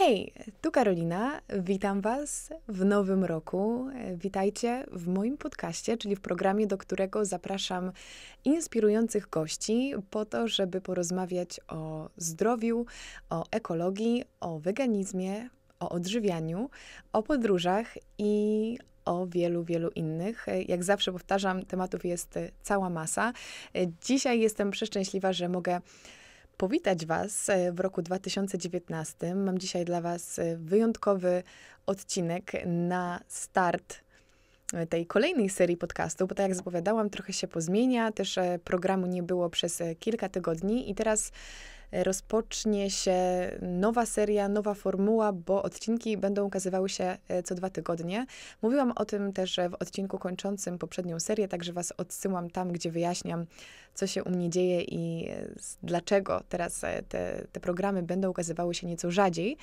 Hej, tu Karolina, witam Was w nowym roku. Witajcie w moim podcaście, czyli w programie, do którego zapraszam inspirujących gości po to, żeby porozmawiać o zdrowiu, o ekologii, o weganizmie, o odżywianiu, o podróżach i o wielu, wielu innych. Jak zawsze powtarzam, tematów jest cała masa. Dzisiaj jestem przeszczęśliwa, że mogę powitać Was e, w roku 2019. Mam dzisiaj dla Was e, wyjątkowy odcinek na start e, tej kolejnej serii podcastu, bo tak jak zapowiadałam, trochę się pozmienia, też programu nie było przez kilka tygodni i teraz rozpocznie się nowa seria, nowa formuła, bo odcinki będą ukazywały się e, co dwa tygodnie. Mówiłam o tym też w odcinku kończącym poprzednią serię, także Was odsyłam tam, gdzie wyjaśniam, co się u mnie dzieje i e, dlaczego teraz e, te, te programy będą ukazywały się nieco rzadziej.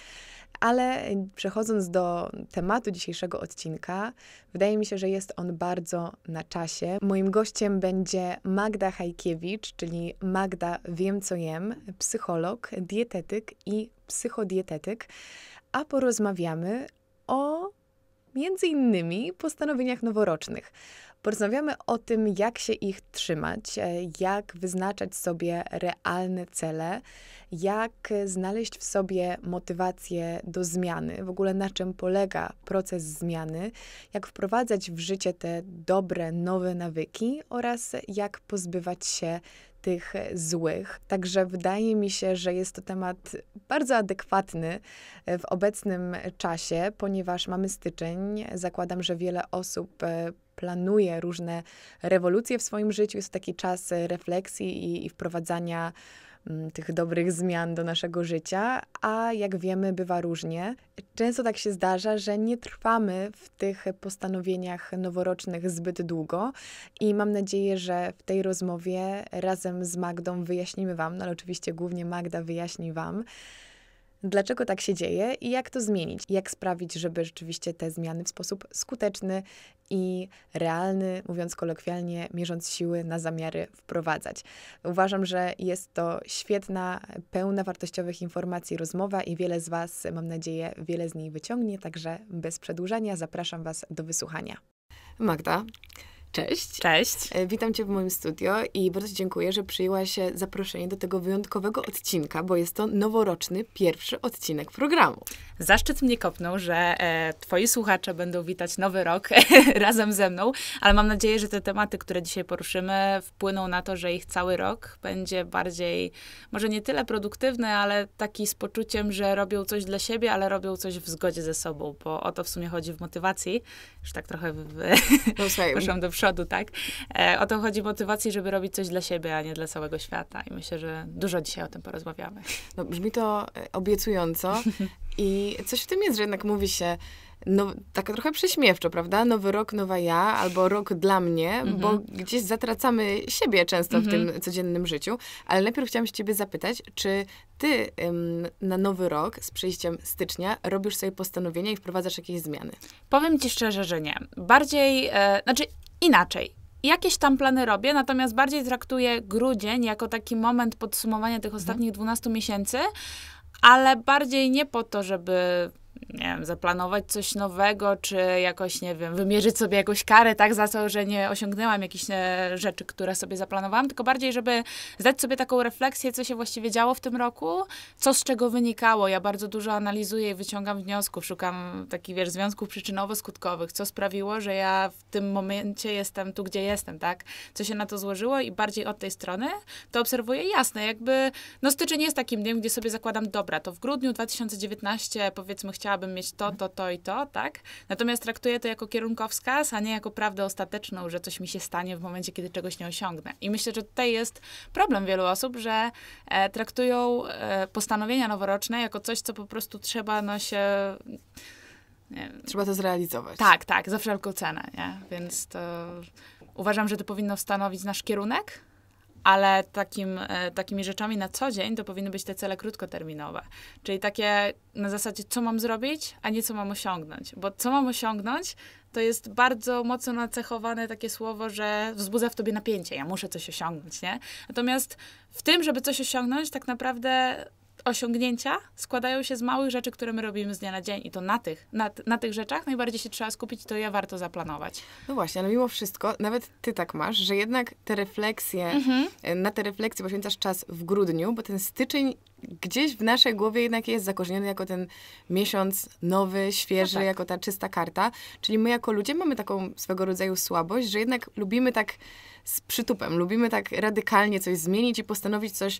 Ale przechodząc do tematu dzisiejszego odcinka, wydaje mi się, że jest on bardzo na czasie. Moim gościem będzie Magda Hajkiewicz, czyli Magda Wiem Co Jem, psycholog psycholog, dietetyk i psychodietetyk, a porozmawiamy o między innymi postanowieniach noworocznych. Porozmawiamy o tym, jak się ich trzymać, e, jak wyznaczać sobie realne cele, jak znaleźć w sobie motywację do zmiany, w ogóle na czym polega proces zmiany, jak wprowadzać w życie te dobre, nowe nawyki oraz jak pozbywać się tych złych. Także wydaje mi się, że jest to temat bardzo adekwatny e, w obecnym czasie, ponieważ mamy styczeń. Zakładam, że wiele osób e, planuje różne rewolucje w swoim życiu. Jest to taki czas e, refleksji i, i wprowadzania mm, tych dobrych zmian do naszego życia, a jak wiemy, bywa różnie. Często tak się zdarza, że nie trwamy w tych postanowieniach noworocznych zbyt długo i mam nadzieję, że w tej rozmowie razem z Magdą wyjaśnimy Wam, no ale oczywiście głównie Magda wyjaśni Wam, Dlaczego tak się dzieje i jak to zmienić? Jak sprawić, żeby rzeczywiście te zmiany w sposób skuteczny i realny, mówiąc kolokwialnie, mierząc siły na zamiary wprowadzać. Uważam, że jest to świetna, pełna wartościowych informacji rozmowa i wiele z Was, mam nadzieję, wiele z niej wyciągnie, także bez przedłużania zapraszam Was do wysłuchania. Magda, Cześć. Cześć. E, witam Cię w moim studio i bardzo dziękuję, że przyjęłaś zaproszenie do tego wyjątkowego odcinka, bo jest to noworoczny pierwszy odcinek programu. Zaszczyt mnie kopnął, że e, Twoi słuchacze będą witać nowy rok razem ze mną, ale mam nadzieję, że te tematy, które dzisiaj poruszymy, wpłyną na to, że ich cały rok będzie bardziej, może nie tyle produktywny, ale taki z poczuciem, że robią coś dla siebie, ale robią coś w zgodzie ze sobą, bo o to w sumie chodzi w motywacji. Już tak trochę w, w, no, do przodu, tak? E, o to chodzi motywacji, żeby robić coś dla siebie, a nie dla całego świata. I myślę, że dużo dzisiaj o tym porozmawiamy. No, brzmi to e, obiecująco i coś w tym jest, że jednak mówi się, no, tak trochę prześmiewczo, prawda? Nowy rok, nowa ja, albo rok dla mnie, bo mhm. gdzieś zatracamy siebie często w tym mhm. codziennym życiu. Ale najpierw chciałam się ciebie zapytać, czy ty ym, na nowy rok z przyjściem stycznia robisz sobie postanowienia i wprowadzasz jakieś zmiany? Powiem ci szczerze, że nie. Bardziej, e, znaczy inaczej. Jakieś tam plany robię, natomiast bardziej traktuję grudzień jako taki moment podsumowania tych ostatnich 12 mhm. miesięcy, ale bardziej nie po to, żeby nie wiem, zaplanować coś nowego, czy jakoś, nie wiem, wymierzyć sobie jakąś karę, tak, za to, że nie osiągnęłam jakichś e, rzeczy, które sobie zaplanowałam, tylko bardziej, żeby zdać sobie taką refleksję, co się właściwie działo w tym roku, co z czego wynikało. Ja bardzo dużo analizuję i wyciągam wniosków, szukam takich, wiesz, związków przyczynowo-skutkowych, co sprawiło, że ja w tym momencie jestem tu, gdzie jestem, tak, co się na to złożyło i bardziej od tej strony to obserwuję jasne, jakby, no styczeń jest takim dniem, gdzie sobie zakładam, dobra, to w grudniu 2019, powiedzmy, chciałam chciałabym mieć to, to, to i to, tak? Natomiast traktuję to jako kierunkowskaz, a nie jako prawdę ostateczną, że coś mi się stanie w momencie, kiedy czegoś nie osiągnę. I myślę, że tutaj jest problem wielu osób, że e, traktują e, postanowienia noworoczne jako coś, co po prostu trzeba no się... Nie, trzeba to zrealizować. Tak, tak, za wszelką cenę, nie? Więc to uważam, że to powinno stanowić nasz kierunek, ale takim, e, takimi rzeczami na co dzień to powinny być te cele krótkoterminowe, czyli takie na zasadzie, co mam zrobić, a nie co mam osiągnąć, bo co mam osiągnąć, to jest bardzo mocno nacechowane takie słowo, że wzbudza w tobie napięcie, ja muszę coś osiągnąć, nie? Natomiast w tym, żeby coś osiągnąć, tak naprawdę osiągnięcia składają się z małych rzeczy, które my robimy z dnia na dzień i to na tych, na, na tych rzeczach najbardziej się trzeba skupić i to je warto zaplanować. No właśnie, ale mimo wszystko, nawet ty tak masz, że jednak te refleksje, mhm. na te refleksje poświęcasz czas w grudniu, bo ten styczeń gdzieś w naszej głowie jednak jest zakorzeniony jako ten miesiąc nowy, świeży, no tak. jako ta czysta karta. Czyli my jako ludzie mamy taką swego rodzaju słabość, że jednak lubimy tak z przytupem, lubimy tak radykalnie coś zmienić i postanowić coś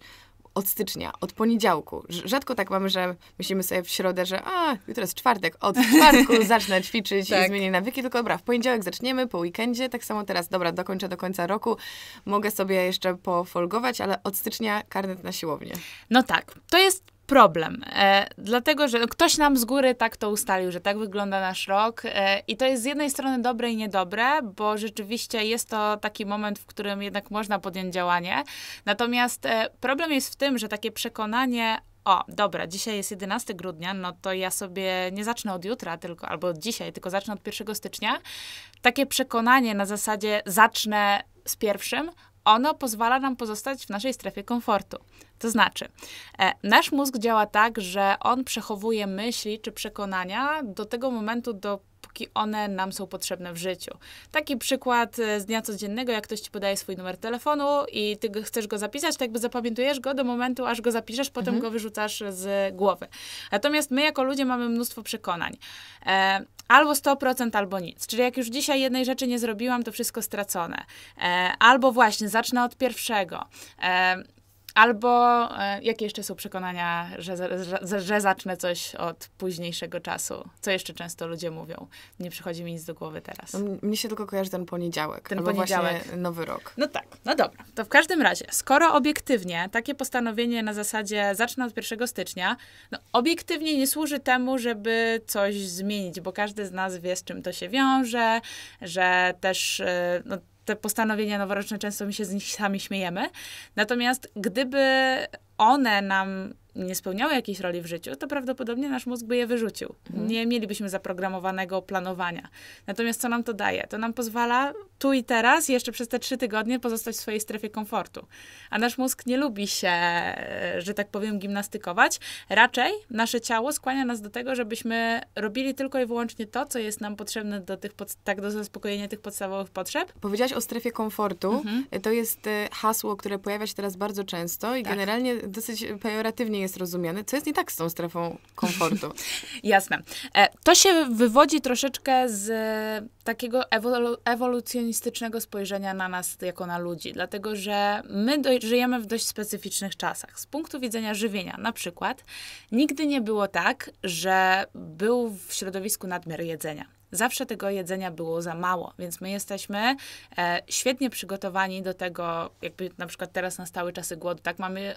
od stycznia, od poniedziałku. Rzadko tak mamy, że myślimy sobie w środę, że a, jutro jest czwartek, od czwartku zacznę ćwiczyć tak. i zmienię nawyki, tylko dobra, w poniedziałek zaczniemy, po weekendzie, tak samo teraz, dobra, dokończę do końca roku, mogę sobie jeszcze pofolgować, ale od stycznia karnet na siłownię. No tak, to jest problem, e, dlatego że ktoś nam z góry tak to ustalił, że tak wygląda nasz rok e, i to jest z jednej strony dobre i niedobre, bo rzeczywiście jest to taki moment, w którym jednak można podjąć działanie. Natomiast e, problem jest w tym, że takie przekonanie o, dobra, dzisiaj jest 11 grudnia, no to ja sobie nie zacznę od jutra tylko, albo od dzisiaj, tylko zacznę od 1 stycznia. Takie przekonanie na zasadzie zacznę z pierwszym, ono pozwala nam pozostać w naszej strefie komfortu. To znaczy, e, nasz mózg działa tak, że on przechowuje myśli czy przekonania do tego momentu, do dopóki one nam są potrzebne w życiu. Taki przykład e, z dnia codziennego, jak ktoś ci podaje swój numer telefonu i ty chcesz go zapisać, to jakby zapamiętujesz go do momentu, aż go zapiszesz, potem mhm. go wyrzucasz z głowy. Natomiast my jako ludzie mamy mnóstwo przekonań. E, albo 100%, albo nic. Czyli jak już dzisiaj jednej rzeczy nie zrobiłam, to wszystko stracone. E, albo właśnie zacznę od pierwszego. E, Albo e, jakie jeszcze są przekonania, że, że, że, zacznę coś od późniejszego czasu? Co jeszcze często ludzie mówią? Nie przychodzi mi nic do głowy teraz. No, mnie się tylko kojarzy ten poniedziałek. Ten albo poniedziałek. Właśnie nowy rok. No tak, no dobra. To w każdym razie, skoro obiektywnie takie postanowienie na zasadzie zacznę od 1 stycznia, no obiektywnie nie służy temu, żeby coś zmienić, bo każdy z nas wie, z czym to się wiąże, że też e, no, te postanowienia noworoczne często mi się z nich sami śmiejemy. Natomiast gdyby one nam nie spełniały jakiejś roli w życiu, to prawdopodobnie nasz mózg by je wyrzucił. Mhm. Nie mielibyśmy zaprogramowanego planowania. Natomiast co nam to daje? To nam pozwala tu i teraz, jeszcze przez te trzy tygodnie, pozostać w swojej strefie komfortu. A nasz mózg nie lubi się, że tak powiem, gimnastykować. Raczej nasze ciało skłania nas do tego, żebyśmy robili tylko i wyłącznie to, co jest nam potrzebne do tych pod- tak do zaspokojenia tych podstawowych potrzeb. Powiedziałaś o strefie komfortu. Mhm. To jest y, hasło, które pojawia się teraz bardzo często i tak. generalnie dosyć pejoratywnie jest jest rozumiany. co jest nie tak z tą strefą komfortu. Jasne. E, to się wywodzi troszeczkę z e, takiego ewolu ewolucjonistycznego spojrzenia na nas jako na ludzi, dlatego że my żyjemy w dość specyficznych czasach. Z punktu widzenia żywienia na przykład nigdy nie było tak, że był w środowisku nadmiar jedzenia. Zawsze tego jedzenia było za mało, więc my jesteśmy e, świetnie przygotowani do tego, jakby na przykład teraz nastały czasy głodu, tak mamy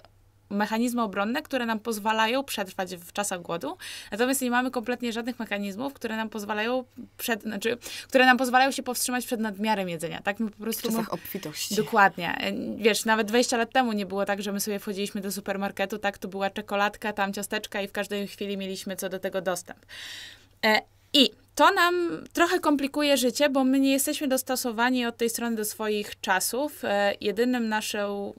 mechanizmy obronne, które nam pozwalają przetrwać w czasach głodu, natomiast nie mamy kompletnie żadnych mechanizmów, które nam pozwalają przed, znaczy, które nam pozwalają się powstrzymać przed nadmiarem jedzenia. Tak my po prostu. W czasach obfitości. Dokładnie. Wiesz, nawet 20 lat temu nie było tak, że my sobie wchodziliśmy do supermarketu, tak, tu była czekoladka, tam ciasteczka i w każdej chwili mieliśmy co do tego dostęp. E, I to nam trochę komplikuje życie, bo my nie jesteśmy dostosowani od tej strony do swoich czasów. E, jedynym, naszą,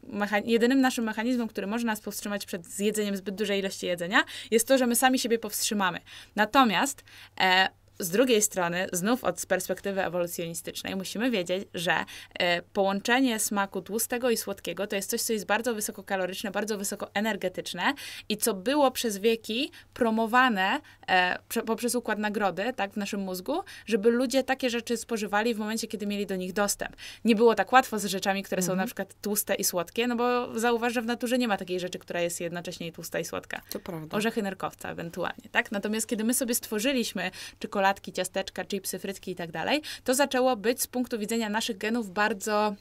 jedynym naszym mechanizmem, który może nas powstrzymać przed zjedzeniem zbyt dużej ilości jedzenia, jest to, że my sami siebie powstrzymamy. Natomiast e, z drugiej strony, znów od perspektywy ewolucjonistycznej, musimy wiedzieć, że e, połączenie smaku tłustego i słodkiego to jest coś, co jest bardzo wysokokaloryczne, bardzo wysokoenergetyczne i co było przez wieki promowane e, poprzez układ nagrody tak, w naszym mózgu, żeby ludzie takie rzeczy spożywali w momencie, kiedy mieli do nich dostęp. Nie było tak łatwo z rzeczami, które mhm. są na mhm. przykład tłuste i słodkie, no bo zauważ, że w naturze nie ma takiej rzeczy, która jest jednocześnie i tłusta i słodka. To prawda. Orzechy nerkowca ewentualnie, tak? Natomiast kiedy my sobie stworzyliśmy czekoladę czekoladki, ciasteczka, chipsy, frytki i tak dalej, to zaczęło być z punktu widzenia naszych genów bardzo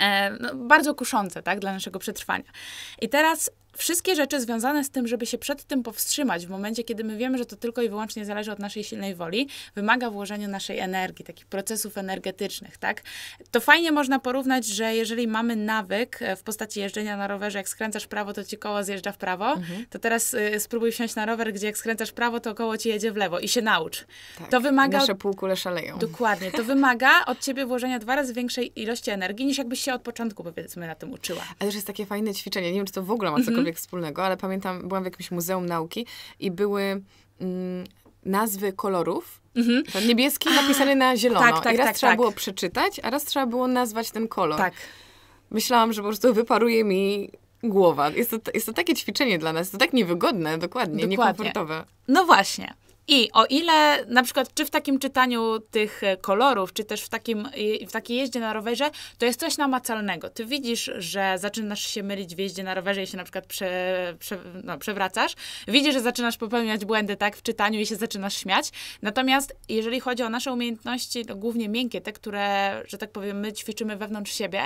e, no, bardzo kuszące tak, dla naszego przetrwania. I teraz wszystkie rzeczy związane z tym, żeby się przed tym powstrzymać w momencie, kiedy my wiemy, że to tylko i wyłącznie zależy od naszej silnej woli, wymaga włożenia naszej energii, takich procesów energetycznych, tak? To fajnie można porównać, że jeżeli mamy nawyk e, w postaci jeżdżenia na rowerze, jak skręcasz prawo, to ci koło zjeżdża w prawo, mhm. to teraz y, spróbuj wsiąść na rower, gdzie jak skręcasz prawo, to koło ci jedzie w lewo i się naucz. Tak, to wymaga... Nasze półkule szaleją. Dokładnie. To wymaga od ciebie włożenia dwa razy większej ilości energii, niż jakbyś się od początku, powiedzmy, na tym uczyła. Ale już jest takie fajne ćwiczenie, nie wiem, czy to w ogóle ma cokolwiek mhm Mhm. cokolwiek wspólnego, ale pamiętam, byłam w jakimś muzeum nauki i były mm, nazwy kolorów Mhm. niebieski a, napisany na zielono. Tak, tak, I raz tak, trzeba tak. było przeczytać, a raz trzeba było nazwać ten kolor. Tak. Myślałam, że po prostu wyparuje mi głowa. Jest to, jest to takie ćwiczenie dla nas, to tak niewygodne, dokładnie, dokładnie. niekomfortowe. No właśnie. I o ile na przykład czy w takim czytaniu tych e, kolorów, czy też w, takim, w takiej jeździe na rowerze, to jest coś namacalnego. Ty widzisz, że zaczynasz się mylić w jeździe na rowerze, i się na przykład prze, prze, no, przewracasz. Widzisz, że zaczynasz popełniać błędy tak w czytaniu i się zaczynasz śmiać. Natomiast jeżeli chodzi o nasze umiejętności, to głównie miękkie, te, które, że tak powiem, my ćwiczymy wewnątrz siebie,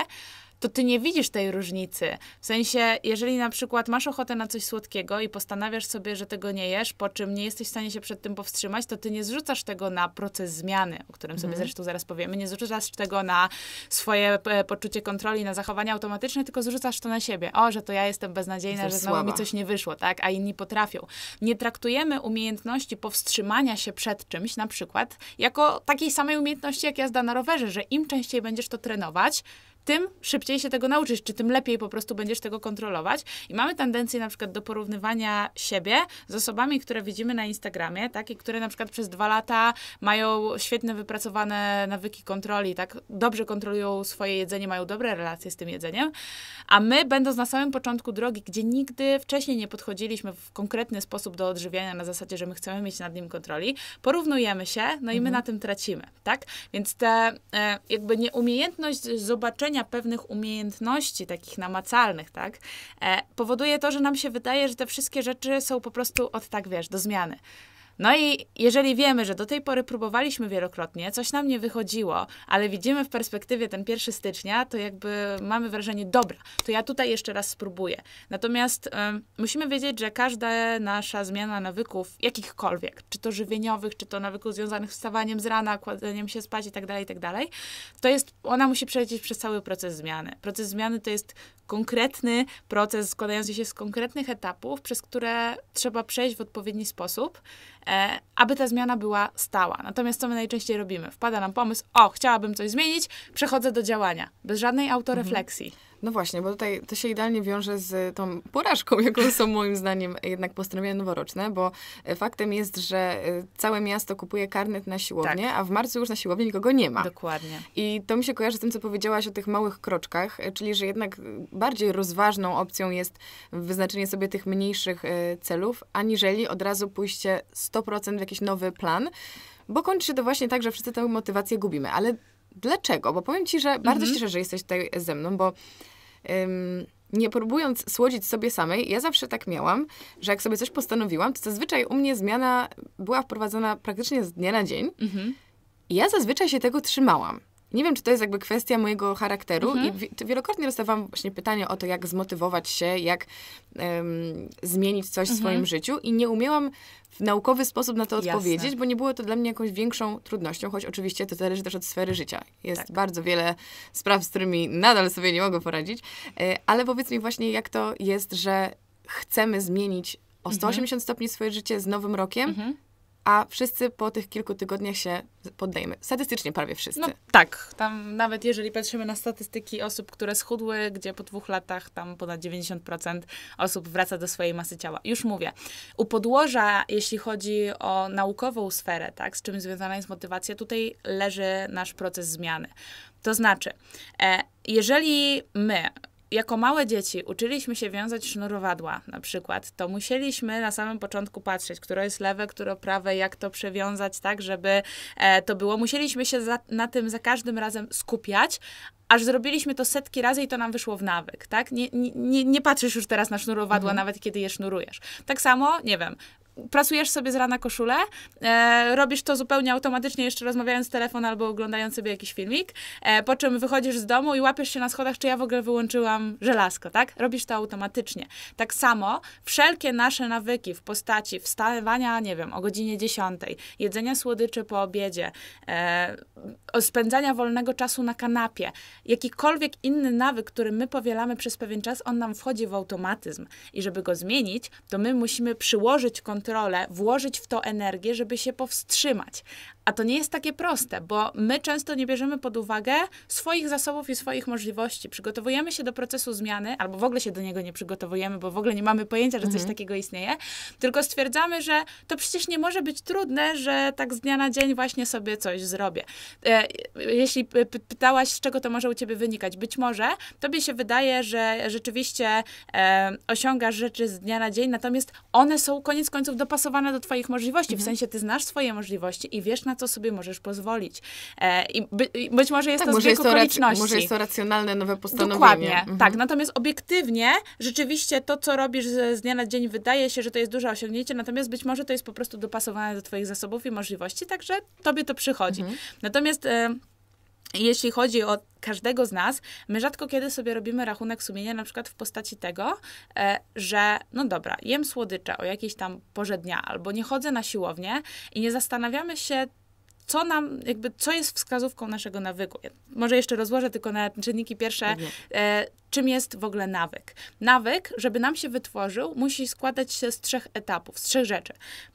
to ty nie widzisz tej różnicy. W sensie, jeżeli na przykład masz ochotę na coś słodkiego i postanawiasz sobie, że tego nie jesz, po czym nie jesteś w stanie się przed tym powstrzymać, to ty nie zrzucasz tego na proces zmiany, o którym sobie mm. zresztą zaraz powiemy, nie zrzucasz tego na swoje e, poczucie kontroli, na zachowania automatyczne, tylko zrzucasz to na siebie. O, że to ja jestem beznadziejna, Jesteś że znowu słaba. mi coś nie wyszło, tak? A inni potrafią. Nie traktujemy umiejętności powstrzymania się przed czymś, na przykład, jako takiej samej umiejętności jak jazda na rowerze, że im częściej będziesz to trenować, tym szybciej się tego nauczysz, czy tym lepiej po prostu będziesz tego kontrolować. I mamy tendencję na przykład do porównywania siebie z osobami, które widzimy na Instagramie, tak, i które na przykład przez dwa lata mają świetne wypracowane nawyki kontroli, tak, dobrze kontrolują swoje jedzenie, mają dobre relacje z tym jedzeniem, a my będąc na samym początku drogi, gdzie nigdy wcześniej nie podchodziliśmy w konkretny sposób do odżywiania na zasadzie, że my chcemy mieć nad nim kontroli, porównujemy się, no i my mhm. na tym tracimy, tak? Więc ta e, jakby nieumiejętność zobaczenia pewnych umiejętności, takich namacalnych, tak, e, powoduje to, że nam się wydaje, że te wszystkie rzeczy są po prostu od tak, wiesz, do zmiany. No i jeżeli wiemy, że do tej pory próbowaliśmy wielokrotnie, coś nam nie wychodziło, ale widzimy w perspektywie ten 1 stycznia, to jakby mamy wrażenie, dobra, to ja tutaj jeszcze raz spróbuję. Natomiast musimy wiedzieć, że każda nasza zmiana nawyków, jakichkolwiek, czy to żywieniowych, czy to nawyków związanych z wstawaniem z rana, kładzeniem się spać i tak dalej, i tak dalej, to jest, ona musi przejść przez cały proces zmiany. Proces zmiany to jest konkretny proces składający się z konkretnych etapów, przez które trzeba przejść w odpowiedni sposób, e, aby ta zmiana była stała. Natomiast co my najczęściej robimy? Wpada nam pomysł, o, chciałabym coś zmienić, przechodzę do działania, bez żadnej mhm. autorefleksji. Mhm. No właśnie, bo tutaj to się idealnie wiąże z tą porażką, jaką są moim zdaniem jednak postanowienia noworoczne, bo e, faktem jest, że e, całe miasto kupuje karnet na siłownię, tak. a w marcu już na siłowni nikogo nie ma. Dokładnie. I to mi się kojarzy z tym, co powiedziałaś o tych małych kroczkach, e, czyli że jednak bardziej rozważną opcją jest wyznaczenie sobie tych mniejszych celów, aniżeli od razu pójście 100% w jakiś nowy plan, bo kończy się to właśnie tak, że wszyscy tę motywację gubimy. Ale dlaczego? Bo powiem ci, że bardzo mhm. się cieszę, że jesteś tutaj ze mną, bo nie próbując słodzić sobie samej, ja zawsze tak miałam, że jak sobie coś postanowiłam, to zazwyczaj u mnie zmiana była wprowadzona praktycznie z dnia na dzień. Mhm. I ja zazwyczaj się tego trzymałam nie wiem, czy to jest jakby kwestia mojego charakteru. Mhm. I wielokrotnie dostawałam właśnie pytania o to, jak zmotywować się, jak um, zmienić coś mhm. w swoim życiu, i nie umiałam w naukowy sposób na to Jasne. odpowiedzieć, bo nie było to dla mnie jakąś większą trudnością, choć oczywiście to zależy też od sfery życia. Jest tak. bardzo wiele spraw, z którymi nadal sobie nie mogę poradzić, e, ale powiedz mi właśnie, jak to jest, że chcemy zmienić o 180 mhm. stopni swoje życie z nowym rokiem, mhm a wszyscy po tych kilku tygodniach się poddajemy. Statystycznie prawie wszyscy. No, tak, tam nawet jeżeli patrzymy na statystyki osób, które schudły, gdzie po dwóch latach tam ponad 90% osób wraca do swojej masy ciała. Już mówię. U podłoża, jeśli chodzi o naukową sferę, tak, z czym związana jest motywacja, tutaj leży nasz proces zmiany. To znaczy, e, jeżeli my jako małe dzieci uczyliśmy się wiązać sznurowadła na przykład, to musieliśmy na samym początku patrzeć, które jest lewe, które prawe, jak to przewiązać tak, żeby e, to było. Musieliśmy się za, na tym za każdym razem skupiać, aż zrobiliśmy to setki razy i to nam wyszło w nawyk, tak? Nie, nie, nie patrzysz już teraz na sznurowadła, mhm. nawet kiedy je sznurujesz. Tak samo, nie wiem, prasujesz sobie z rana koszulę, e, robisz to zupełnie automatycznie, jeszcze rozmawiając telefon albo oglądając sobie jakiś filmik, e, po czym wychodzisz z domu i łapiesz się na schodach, czy ja w ogóle wyłączyłam żelazko, tak? Robisz to automatycznie. Tak samo wszelkie nasze nawyki w postaci wstawania, nie wiem, o godzinie 10, jedzenia słodyczy po obiedzie, e, spędzania wolnego czasu na kanapie, jakikolwiek inny nawyk, który my powielamy przez pewien czas, on nam wchodzi w automatyzm. I żeby go zmienić, to my musimy przyłożyć kontrolę kontrolę, włożyć w to energię, żeby się powstrzymać. A to nie jest takie proste, bo my często nie bierzemy pod uwagę swoich zasobów i swoich możliwości. Przygotowujemy się do procesu zmiany, albo w ogóle się do niego nie przygotowujemy, bo w ogóle nie mamy pojęcia, że coś mhm. takiego istnieje, tylko stwierdzamy, że to przecież nie może być trudne, że tak z dnia na dzień właśnie sobie coś zrobię. E, jeśli pytałaś, z czego to może u ciebie wynikać, być może tobie się wydaje, że rzeczywiście e, osiągasz rzeczy z dnia na dzień, natomiast one są koniec końców dopasowane do twoich możliwości, mhm. w sensie ty znasz swoje możliwości i wiesz, na na co sobie możesz pozwolić. E, I by, być może jest tak, to zbieg okoliczności. Może jest to racjonalne nowe postanowienie. Dokładnie, mhm. tak. Natomiast obiektywnie rzeczywiście to, co robisz z, z dnia na dzień wydaje się, że to jest duże osiągnięcie, natomiast być może to jest po prostu dopasowane do twoich zasobów i możliwości, także tobie to przychodzi. Mhm. Natomiast... E, jeśli chodzi o każdego z nas, my rzadko kiedy sobie robimy rachunek sumienia, na przykład w postaci tego, e, że no dobra, jem słodycze o jakiejś tam porze dnia, albo nie chodzę na siłownię i nie zastanawiamy się co nam, jakby, co jest wskazówką naszego nawyku. Ja może jeszcze rozłożę tylko na czynniki pierwsze. Mhm. E, czym jest w ogóle nawyk. Nawyk, żeby nam się wytworzył, musi składać się z trzech etapów, z trzech rzeczy.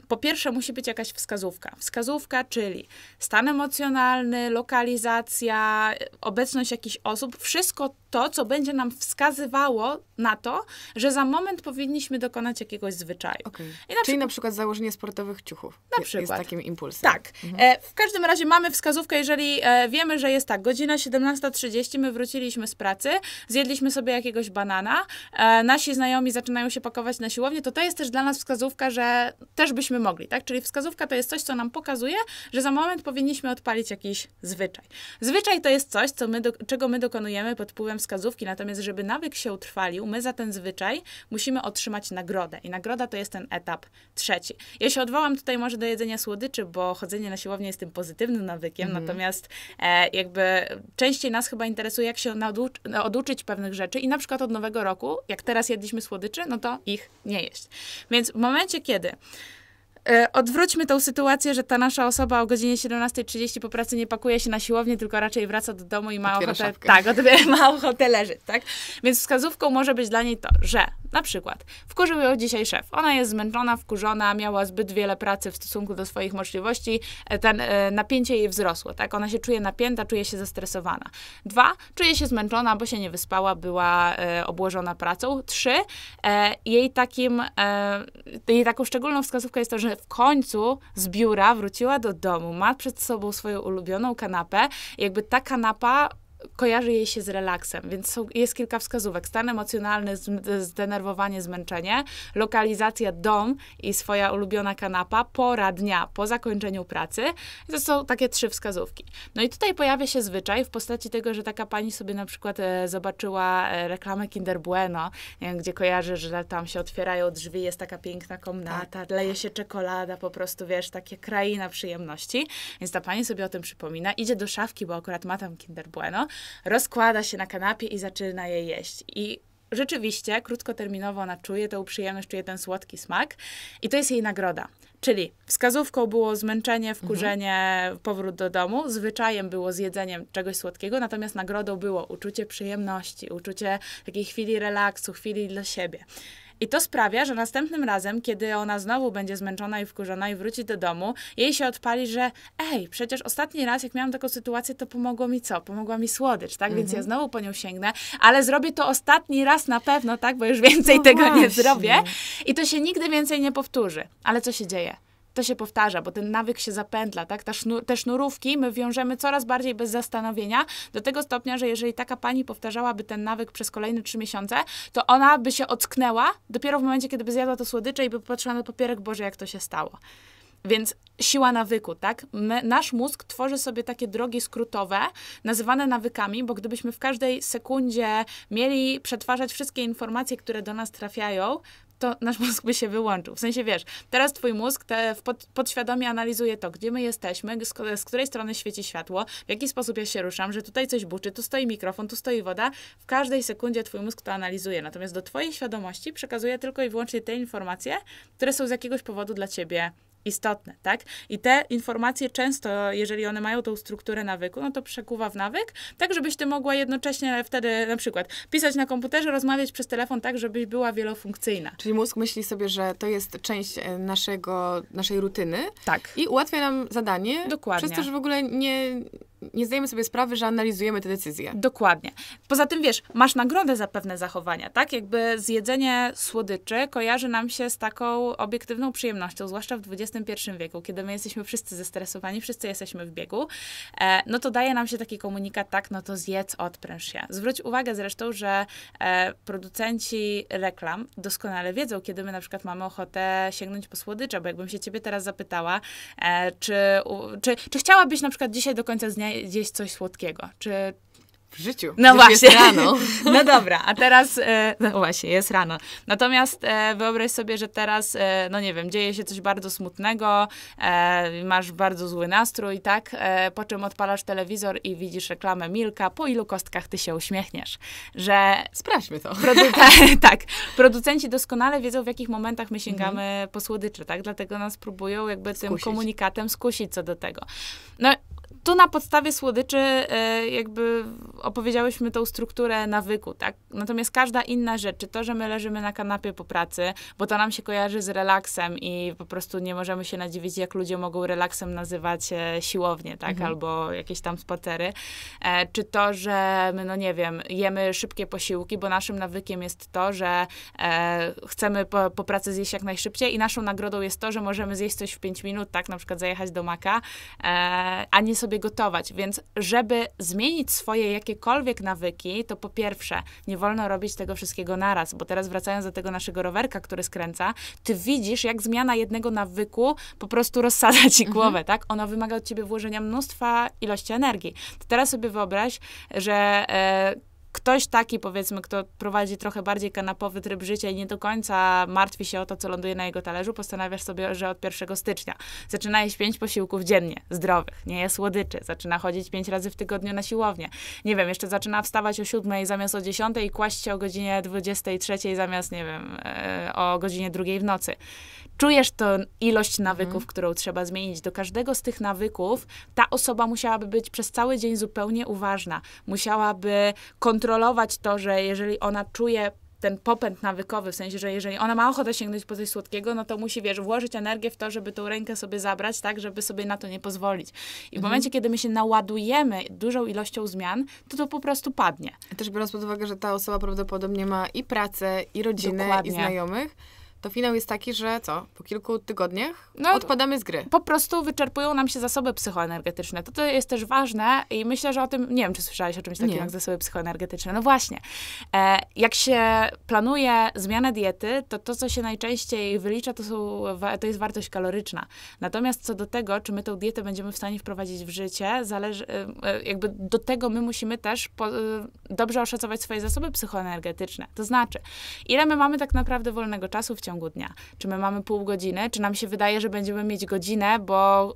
Po pierwsze, musi być jakaś wskazówka. Wskazówka, czyli stan emocjonalny, lokalizacja, obecność jakichś osób, wszystko to, co będzie nam wskazywało na to, że za moment powinniśmy dokonać jakiegoś zwyczaju. Okay. Na Czyli przykład, na przykład założenie sportowych ciuchów. Na jest, przykład. Jest takim impulsem. Tak. Mhm. E, w każdym razie mamy wskazówkę, jeżeli e, wiemy, że jest tak, godzina 17.30, my wróciliśmy z pracy, zjedliśmy kupiliśmy sobie jakiegoś banana, e, nasi znajomi zaczynają się pakować na siłownię, to to jest też dla nas wskazówka, że też byśmy mogli, tak? Czyli wskazówka to jest coś, co nam pokazuje, że za moment powinniśmy odpalić jakiś zwyczaj. Zwyczaj to jest coś, co my do, czego my dokonujemy pod wpływem wskazówki, natomiast żeby nawyk się utrwalił, my za ten zwyczaj musimy otrzymać nagrodę i nagroda to jest ten etap trzeci. Ja się odwołam tutaj może do jedzenia słodyczy, bo chodzenie na siłownię jest tym pozytywnym nawykiem, mm. natomiast e, jakby częściej nas chyba interesuje, jak się oduczy, oduczyć pewnych różnych rzeczy i na przykład od nowego roku, jak teraz jedliśmy słodyczy, no to ich nie jeść. Więc w momencie, kiedy e, odwróćmy tą sytuację, że ta nasza osoba o godzinie 17.30 po pracy nie pakuje się na siłownię, tylko raczej wraca do domu i ma ochotę. Tak, ma ochotę leżeć, tak? Więc wskazówką może być dla niej to, że na przykład, wkurzył ją dzisiaj szef. Ona jest zmęczona, wkurzona, miała zbyt wiele pracy w stosunku do swoich możliwości, e, ten, e, napięcie jej wzrosło, tak? Ona się czuje napięta, czuje się zestresowana. Dwa, czuje się zmęczona, bo się nie wyspała, była e, obłożona pracą. Trzy, e, jej takim, e, jej taką szczególną wskazówką jest to, że w końcu z biura wróciła do domu, ma przed sobą swoją ulubioną kanapę, jakby ta kanapa kojarzy jej się z relaksem, więc są, jest kilka wskazówek. Stan emocjonalny, zdenerwowanie, zmęczenie, lokalizacja dom i swoja ulubiona kanapa, pora dnia po zakończeniu pracy. To są takie trzy wskazówki. No i tutaj pojawia się zwyczaj w postaci tego, że taka pani sobie na przykład e, zobaczyła e, reklamę Kinder Bueno, wiem, gdzie kojarzy, że tam się otwierają drzwi, jest taka piękna komnata, tak. leje się czekolada, po prostu wiesz, takie kraina przyjemności. Więc ta pani sobie o tym przypomina, idzie do szafki, bo akurat ma tam Kinder Bueno rozkłada się na kanapie i zaczyna je jeść. I rzeczywiście krótkoterminowo ona czuje tę przyjemność, czuje ten słodki smak i to jest jej nagroda. Czyli wskazówką było zmęczenie, mhm. wkurzenie, mhm. powrót do domu, zwyczajem było zjedzeniem czegoś słodkiego, natomiast nagrodą było uczucie przyjemności, uczucie takiej chwili relaksu, chwili dla siebie. I to sprawia, że następnym razem, kiedy ona znowu będzie zmęczona i wkurzona i wróci do domu, jej się odpali, że ej, przecież ostatni raz, jak miałam taką sytuację, to pomogło mi co? Pomogła mi słodycz, tak? Więc ja mhm. znowu po nią sięgnę, ale zrobię to ostatni raz na pewno, tak? Bo już więcej no tego właśnie. nie zrobię. I to się nigdy więcej nie powtórzy. Ale co się dzieje? to się powtarza, bo ten nawyk się zapętla, tak? Te, sznu te sznurówki my wiążemy coraz bardziej bez zastanowienia, do tego stopnia, że jeżeli taka pani powtarzałaby ten nawyk przez kolejne trzy miesiące, to ona by się ocknęła dopiero w momencie, kiedy by zjadła to słodycze i by patrzyła na papierek, Boże, jak to się stało. Więc siła nawyku, tak? My, nasz mózg tworzy sobie takie drogi skrótowe, nazywane nawykami, bo gdybyśmy w każdej sekundzie mieli przetwarzać wszystkie informacje, które do nas trafiają, to nasz mózg by się wyłączył. W sensie, wiesz, teraz twój mózg te pod, podświadomie analizuje to, gdzie my jesteśmy, z, z, której strony świeci światło, w jaki sposób ja się ruszam, że tutaj coś buczy, tu stoi mikrofon, tu stoi woda. W każdej sekundzie twój mózg to analizuje. Natomiast do twojej świadomości przekazuje tylko i wyłącznie te informacje, które są z jakiegoś powodu dla ciebie istotne, tak? I te informacje często, jeżeli one mają tą strukturę nawyku, no to przekuwa w nawyk, tak żebyś ty mogła jednocześnie wtedy na przykład pisać na komputerze, rozmawiać przez telefon tak, żebyś była wielofunkcyjna. Czyli mózg myśli sobie, że to jest część e, naszego, naszej rutyny. Tak. I ułatwia nam zadanie. Dokładnie. Przez to, że w ogóle nie, nie zdajemy sobie sprawy, że analizujemy te decyzje. Dokładnie. Poza tym, wiesz, masz nagrodę za pewne zachowania, tak? Jakby zjedzenie słodyczy kojarzy nam się z taką obiektywną przyjemnością, zwłaszcza w XXI wieku, kiedy my jesteśmy wszyscy zestresowani, wszyscy jesteśmy w biegu, e, no to daje nam się taki komunikat, tak, no to zjedz, odpręż się. Zwróć uwagę zresztą, że e, producenci reklam doskonale wiedzą, kiedy my na przykład mamy ochotę sięgnąć po słodycze, bo jakbym się ciebie teraz zapytała, e, czy, u, czy, czy chciałabyś na przykład dzisiaj do końca dnia zjeść coś słodkiego? Czy w życiu. No właśnie. Jest rano. No dobra, a teraz, e, no właśnie, jest rano. Natomiast e, wyobraź sobie, że teraz, e, no nie wiem, dzieje się coś bardzo smutnego, masz bardzo zły nastrój, tak? Po czym odpalasz telewizor i widzisz reklamę Milka, po ilu kostkach ty się uśmiechniesz, że... Sprawdźmy to. tak, producenci doskonale wiedzą, w jakich momentach my sięgamy mhm. po słodycze, tak? Dlatego nas próbują jakby skusić. tym komunikatem skusić co do tego. No tu na podstawie słodyczy y, jakby opowiedziałyśmy tą strukturę nawyku, tak? Natomiast każda inna rzecz, czy to, że my leżymy na kanapie po pracy, bo to nam się kojarzy z relaksem i po prostu nie możemy się nadziwić, jak ludzie mogą relaksem nazywać e, siłownię, tak? Mhm. Albo jakieś tam spacery. E, czy to, że my, no nie wiem, jemy szybkie posiłki, bo naszym nawykiem jest to, że e, chcemy po, po pracy zjeść jak najszybciej i naszą nagrodą jest to, że możemy zjeść coś w 5 minut, tak? Na przykład zajechać do maka, a nie sobie sobie gotować, więc żeby zmienić swoje jakiekolwiek nawyki, to po pierwsze, nie wolno robić tego wszystkiego naraz, bo teraz wracając do tego naszego rowerka, który skręca, ty widzisz, jak zmiana jednego nawyku po prostu rozsadza ci mhm. głowę, mhm. tak? Ona wymaga od ciebie włożenia mnóstwa ilości energii. To teraz sobie wyobraź, że e, ktoś taki, powiedzmy, kto prowadzi trochę bardziej kanapowy tryb życia i nie do końca martwi się o to, co ląduje na jego talerzu, postanawiasz sobie, że od 1 stycznia zaczyna jeść 5 posiłków dziennie, zdrowych, nie je słodyczy, zaczyna chodzić 5 razy w tygodniu na siłownię. Nie wiem, jeszcze zaczyna wstawać o 7 zamiast o 10 i kłaść się o godzinie 23 zamiast, nie wiem, e, o godzinie 2 w nocy. Czujesz to ilość mhm. nawyków, którą trzeba zmienić. Do każdego z tych nawyków ta osoba musiałaby być przez cały dzień zupełnie uważna. Musiałaby kontrolować kontrolować to, że jeżeli ona czuje ten popęd nawykowy, w sensie, że jeżeli ona ma ochotę sięgnąć po coś słodkiego, no to musi, wiesz, włożyć energię w to, żeby tą rękę sobie zabrać, tak, żeby sobie na to nie pozwolić. I w mhm. momencie, kiedy my się naładujemy dużą ilością zmian, to to po prostu padnie. Też biorąc pod uwagę, że ta osoba prawdopodobnie ma i pracę, i rodzinę, Dokładnie. i znajomych, to finał jest taki, że co? Po kilku tygodniach no, odpadamy z gry. Po prostu wyczerpują nam się zasoby psychoenergetyczne. To, to jest też ważne i myślę, że o tym, nie wiem, czy słyszałeś o czymś takim nie. jak zasoby psychoenergetyczne. No właśnie. E, jak się planuje zmianę diety, to to, co się najczęściej wylicza, to, są, to jest wartość kaloryczna. Natomiast co do tego, czy my tą dietę będziemy w stanie wprowadzić w życie, zależy, e, e, jakby do tego my musimy też po, e, dobrze oszacować swoje zasoby psychoenergetyczne. To znaczy, ile my mamy tak naprawdę wolnego czasu w ciągu ciągu dnia. Czy my mamy pół godziny, czy nam się wydaje, że będziemy mieć godzinę, bo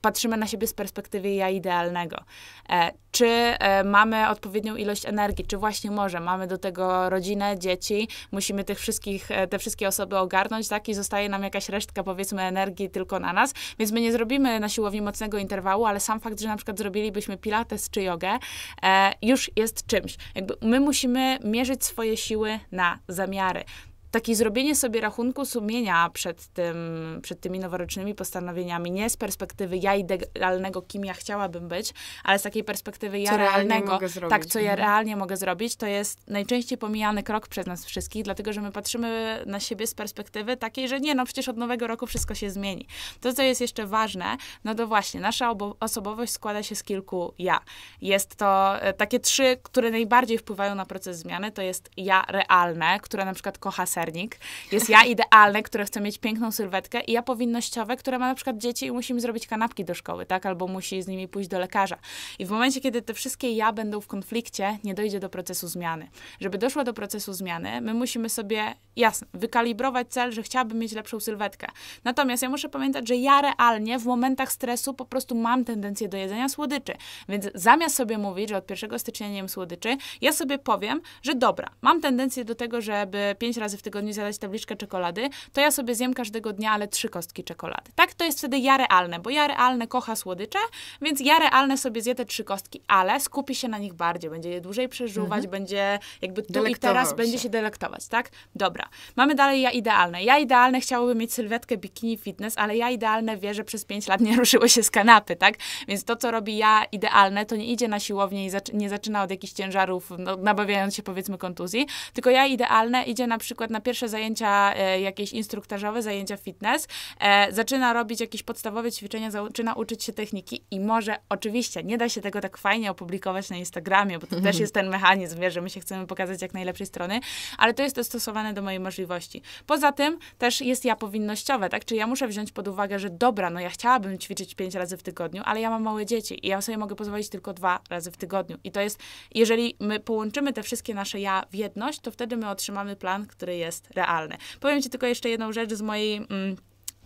patrzymy na siebie z perspektywy ja idealnego. E, czy e, mamy odpowiednią ilość energii, czy właśnie może mamy do tego rodzinę, dzieci, musimy tych wszystkich, e, te wszystkie osoby ogarnąć, tak, i zostaje nam jakaś resztka, powiedzmy, energii tylko na nas, więc my nie zrobimy na siłowni mocnego interwału, ale sam fakt, że na przykład zrobilibyśmy pilates czy jogę, e, już jest czymś. Jakby my musimy mierzyć swoje siły na zamiary takie zrobienie sobie rachunku sumienia przed, tym, przed tymi noworocznymi postanowieniami, nie z perspektywy ja idealnego, kim ja chciałabym być, ale z takiej perspektywy ja co realnego, tak, co ja mhm. realnie mogę zrobić, to jest najczęściej pomijany krok przez nas wszystkich, dlatego że my patrzymy na siebie z perspektywy takiej, że nie, no przecież od nowego roku wszystko się zmieni. To, co jest jeszcze ważne, no to właśnie, nasza osobowość składa się z kilku ja. Jest to e, takie trzy, które najbardziej wpływają na proces zmiany, to jest ja realne, które na przykład kocha sernik. Jest ja idealne, które chce mieć piękną sylwetkę i ja powinnościowe, które ma na przykład dzieci i musi mi zrobić kanapki do szkoły, tak? Albo musi z nimi pójść do lekarza. I w momencie, kiedy te wszystkie ja będą w konflikcie, nie dojdzie do procesu zmiany. Żeby doszło do procesu zmiany, my musimy sobie jasne, wykalibrować cel, że chciałabym mieć lepszą sylwetkę. Natomiast ja muszę pamiętać, że ja realnie w momentach stresu po prostu mam tendencję do jedzenia słodyczy. Więc zamiast sobie mówić, że od 1 stycznia nie jem słodyczy, ja sobie powiem, że dobra, mam tendencję do tego, żeby 5 razy w tygodniu zjadać tabliczkę czekolady, to ja sobie zjem każdego dnia, ale trzy kostki czekolady. Tak, to jest wtedy ja realne, bo ja realne kocha słodycze, więc ja realne sobie zje te trzy kostki, ale skupi się na nich bardziej, będzie je dłużej przeżuwać, mhm. będzie jakby tu i teraz się. będzie się delektować, tak? Dobra. Mamy dalej ja idealne. Ja idealne chciałoby mieć sylwetkę bikini fitness, ale ja idealne wie, że przez 5 lat nie ruszyło się z kanapy, tak? Więc to, co robi ja idealne, to nie idzie na siłownię i zac- nie zaczyna od jakichś ciężarów, no, nabawiając się powiedzmy kontuzji, tylko ja idealne idzie na przykład na pierwsze zajęcia e, jakieś instruktażowe, zajęcia fitness, e, zaczyna robić jakieś podstawowe ćwiczenia, zaczyna uczyć się techniki i może oczywiście nie da się tego tak fajnie opublikować na Instagramie, bo to też jest ten mechanizm, wie, że my się chcemy pokazać jak najlepszej strony, ale to jest dostosowane do mojej mojej możliwości. Poza tym też jest ja powinnościowe, tak? Czyli ja muszę wziąć pod uwagę, że dobra, no ja chciałabym ćwiczyć pięć razy w tygodniu, ale ja mam małe dzieci i ja sobie mogę pozwolić tylko dwa razy w tygodniu. I to jest, jeżeli my połączymy te wszystkie nasze ja w jedność, to wtedy my otrzymamy plan, który jest realny. Powiem Ci tylko jeszcze jedną rzecz z mojej mm,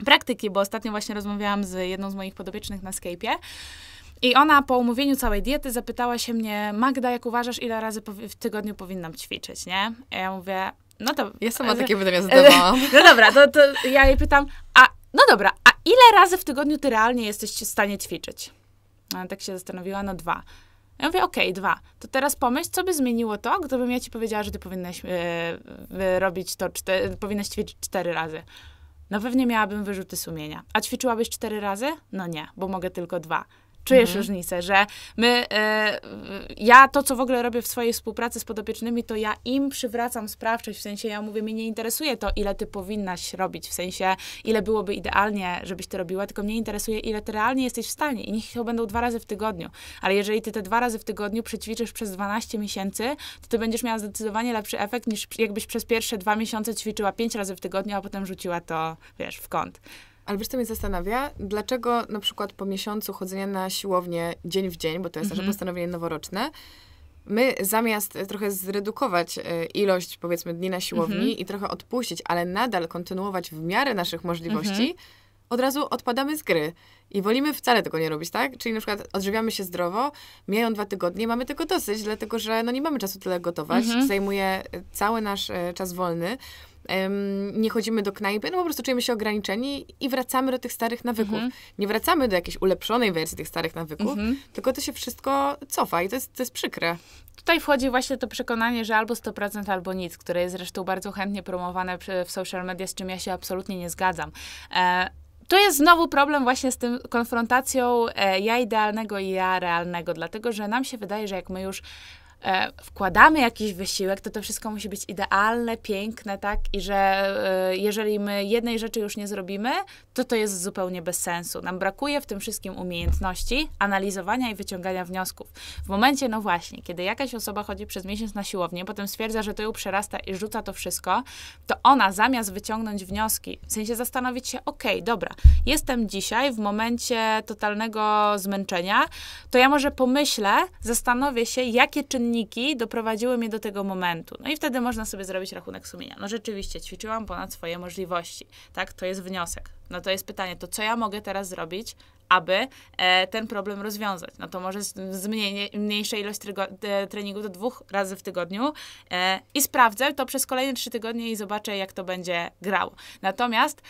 praktyki, bo ostatnio właśnie rozmawiałam z jedną z moich podopiecznych na Skype'ie. I ona po umówieniu całej diety zapytała się mnie, Magda, jak uważasz, ile razy w tygodniu powinnam ćwiczyć, nie? I ja mówię, no to... Ja sama takie pytania zadawałam. No dobra, to, to ja jej pytam, a no dobra, a ile razy w tygodniu ty realnie jesteś w stanie ćwiczyć? Ona tak się zastanowiła, no dwa. Ja mówię, okej, okay, dwa. To teraz pomyśl, co by zmieniło to, gdybym ja ci powiedziała, że ty powinnaś yy, robić to, cztery, powinnaś ćwiczyć cztery razy. No pewnie miałabym wyrzuty sumienia. A ćwiczyłabyś cztery razy? No nie, bo mogę tylko dwa. Czujesz mhm. różnicę, że my, e, ja to, co w ogóle robię w swojej współpracy z podopiecznymi, to ja im przywracam sprawczość, w sensie ja mówię, mnie nie interesuje to, ile ty powinnaś robić, w sensie ile byłoby idealnie, żebyś ty robiła, tylko mnie interesuje, ile ty realnie jesteś w stanie i niech to będą dwa razy w tygodniu, ale jeżeli ty te dwa razy w tygodniu przećwiczysz przez 12 miesięcy, to ty będziesz miała zdecydowanie lepszy efekt, niż jakbyś przez pierwsze dwa miesiące ćwiczyła pięć razy w tygodniu, a potem rzuciła to, wiesz, w kąt. Ale wiesz, co mnie zastanawia? Dlaczego na przykład po miesiącu chodzenia na siłownię dzień w dzień, bo to jest nasze mhm. postanowienie noworoczne, my zamiast trochę zredukować e, ilość, powiedzmy, dni na siłowni mhm. i trochę odpuścić, ale nadal kontynuować w miarę naszych możliwości, mhm. od razu odpadamy z gry. I wolimy wcale tego nie robić, tak? Czyli na przykład odżywiamy się zdrowo, mijają dwa tygodnie, mamy tego dosyć, dlatego że no, nie mamy czasu tyle gotować, mhm. zajmuje e, cały nasz e, czas wolny nie chodzimy do knajpy, no po prostu czujemy się ograniczeni i wracamy do tych starych nawyków. Mhm. Nie wracamy do jakiejś ulepszonej wersji tych starych nawyków, mhm. tylko to się wszystko cofa i to jest, to jest przykre. Tutaj wchodzi właśnie to przekonanie, że albo 100% albo nic, które jest zresztą bardzo chętnie promowane w social media, z czym ja się absolutnie nie zgadzam. E to jest znowu problem właśnie z tym konfrontacją e, ja idealnego i ja realnego, dlatego że nam się wydaje, że jak my już E, wkładamy jakiś wysiłek, to to wszystko musi być idealne, piękne, tak? I że e, jeżeli my jednej rzeczy już nie zrobimy, to to jest zupełnie bez sensu. Nam brakuje w tym wszystkim umiejętności analizowania i wyciągania wniosków. W momencie, no właśnie, kiedy jakaś osoba chodzi przez miesiąc na siłownię, potem stwierdza, że to ją przerasta i rzuca to wszystko, to ona zamiast wyciągnąć wnioski, w sensie zastanowić się, okej, dobra, jestem dzisiaj w momencie totalnego zmęczenia, to ja może pomyślę, zastanowię się, jakie czynniki czynniki doprowadziły mnie do tego momentu. No i wtedy można sobie zrobić rachunek sumienia. No rzeczywiście, ćwiczyłam ponad swoje możliwości, tak? To jest wniosek. No to jest pytanie, to co ja mogę teraz zrobić, aby e, ten problem rozwiązać? No to może zmniejszę mniejsza ilość e, treningu do dwóch razy w tygodniu e, i sprawdzę to przez kolejne trzy tygodnie i zobaczę, jak to będzie grało. Natomiast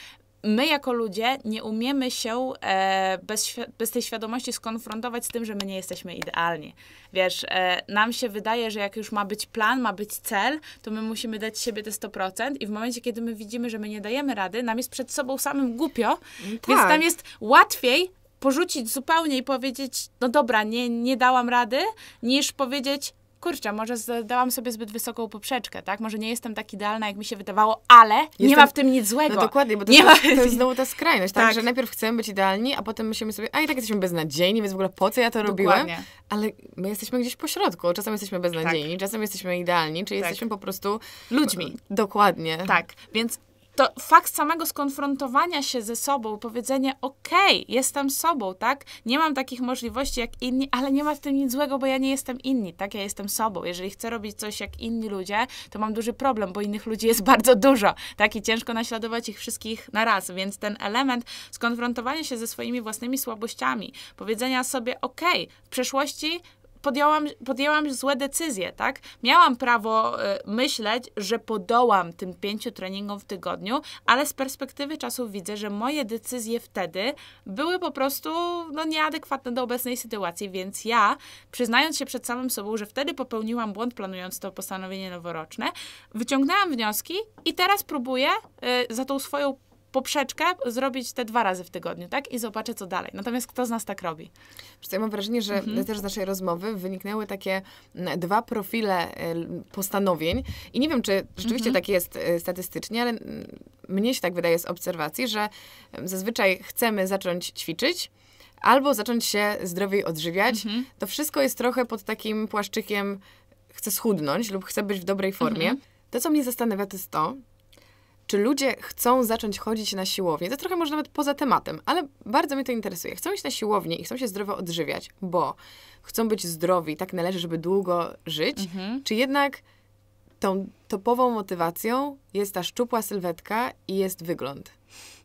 my jako ludzie nie umiemy się e, bez, bez tej świadomości skonfrontować z tym, że my nie jesteśmy idealni. Wiesz, e, nam się wydaje, że jak już ma być plan, ma być cel, to my musimy dać siebie te 100% i w momencie, kiedy my widzimy, że my nie dajemy rady, nam jest przed sobą samym głupio, mm, tak. więc nam jest łatwiej porzucić zupełnie i powiedzieć, no dobra, nie, nie dałam rady, niż powiedzieć, kurczę, może zadałam sobie zbyt wysoką poprzeczkę, tak? Może nie jestem tak idealna, jak mi się wydawało, ale jestem... nie ma w tym nic złego. No dokładnie, bo to, nie jest, ma... to jest znowu ta skrajność, tak? tak? Że najpierw chcemy być idealni, a potem myślimy sobie, a i tak jesteśmy beznadziejni, więc w ogóle po co ja to dokładnie. robiłem? Ale my jesteśmy gdzieś po środku. Czasem jesteśmy beznadziejni, tak. czasem jesteśmy idealni, czy tak. jesteśmy po prostu ludźmi. Dokładnie. Tak, więc to fakt samego skonfrontowania się ze sobą, powiedzenie, okej, okay, jestem sobą, tak? Nie mam takich możliwości jak inni, ale nie ma w tym nic złego, bo ja nie jestem inni, tak? Ja jestem sobą. Jeżeli chcę robić coś jak inni ludzie, to mam duży problem, bo innych ludzi jest bardzo dużo, tak? I ciężko naśladować ich wszystkich na raz, więc ten element skonfrontowania się ze swoimi własnymi słabościami, powiedzenia sobie, okej, okay, w przeszłości podjęłam, podjęłam złe decyzje, tak? Miałam prawo y, myśleć, że podołam tym pięciu treningom w tygodniu, ale z perspektywy czasu widzę, że moje decyzje wtedy były po prostu no, nieadekwatne do obecnej sytuacji, więc ja, przyznając się przed samym sobą, że wtedy popełniłam błąd planując to postanowienie noworoczne, wyciągnęłam wnioski i teraz próbuję y, za tą swoją poprzeczkę, zrobić te dwa razy w tygodniu, tak? I zobaczę, co dalej. Natomiast kto z nas tak robi? Przecież ja mam wrażenie, że mhm. też z naszej rozmowy wyniknęły takie dwa profile y, postanowień i nie wiem, czy rzeczywiście mhm. tak jest y, statystycznie, ale mnie się tak wydaje z obserwacji, że zazwyczaj chcemy zacząć ćwiczyć, albo zacząć się zdrowiej odżywiać. Mhm. To wszystko jest trochę pod takim płaszczykiem chcę schudnąć lub chcę być w dobrej formie. Mhm. To, co mnie zastanawia, to jest to, czy ludzie chcą zacząć chodzić na siłownię. To trochę może nawet poza tematem, ale bardzo mnie to interesuje. Chcą iść na siłownię i chcą się zdrowo odżywiać, bo chcą być zdrowi, tak należy, żeby długo żyć, mhm. czy jednak tą topową motywacją jest ta szczupła sylwetka i jest wygląd?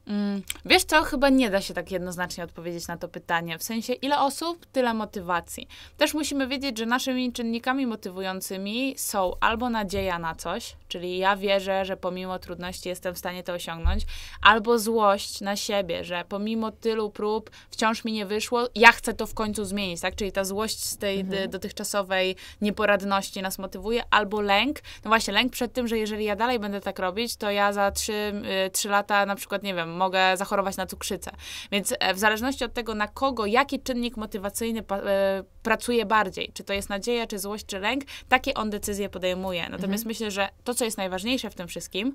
Mm, wiesz co, chyba nie da się tak jednoznacznie odpowiedzieć na to pytanie. W sensie, ile osób, tyle motywacji. Też musimy wiedzieć, że naszymi czynnikami motywującymi są albo nadzieja na coś, Czyli ja wierzę, że pomimo trudności jestem w stanie to osiągnąć, albo złość na siebie, że pomimo tylu prób wciąż mi nie wyszło, ja chcę to w końcu zmienić, tak? Czyli ta złość z tej mhm. dotychczasowej nieporadności nas motywuje, albo lęk, no właśnie lęk przed tym, że jeżeli ja dalej będę tak robić, to ja za trzy y, trzy lata na przykład, nie wiem, mogę zachorować na cukrzycę. Więc e, w zależności od tego, na kogo, jaki czynnik motywacyjny e, pracuje bardziej. Czy to jest nadzieja, czy złość, czy lęk, takie on decyzje podejmuje. Natomiast mhm. myślę, że to, co jest najważniejsze w tym wszystkim,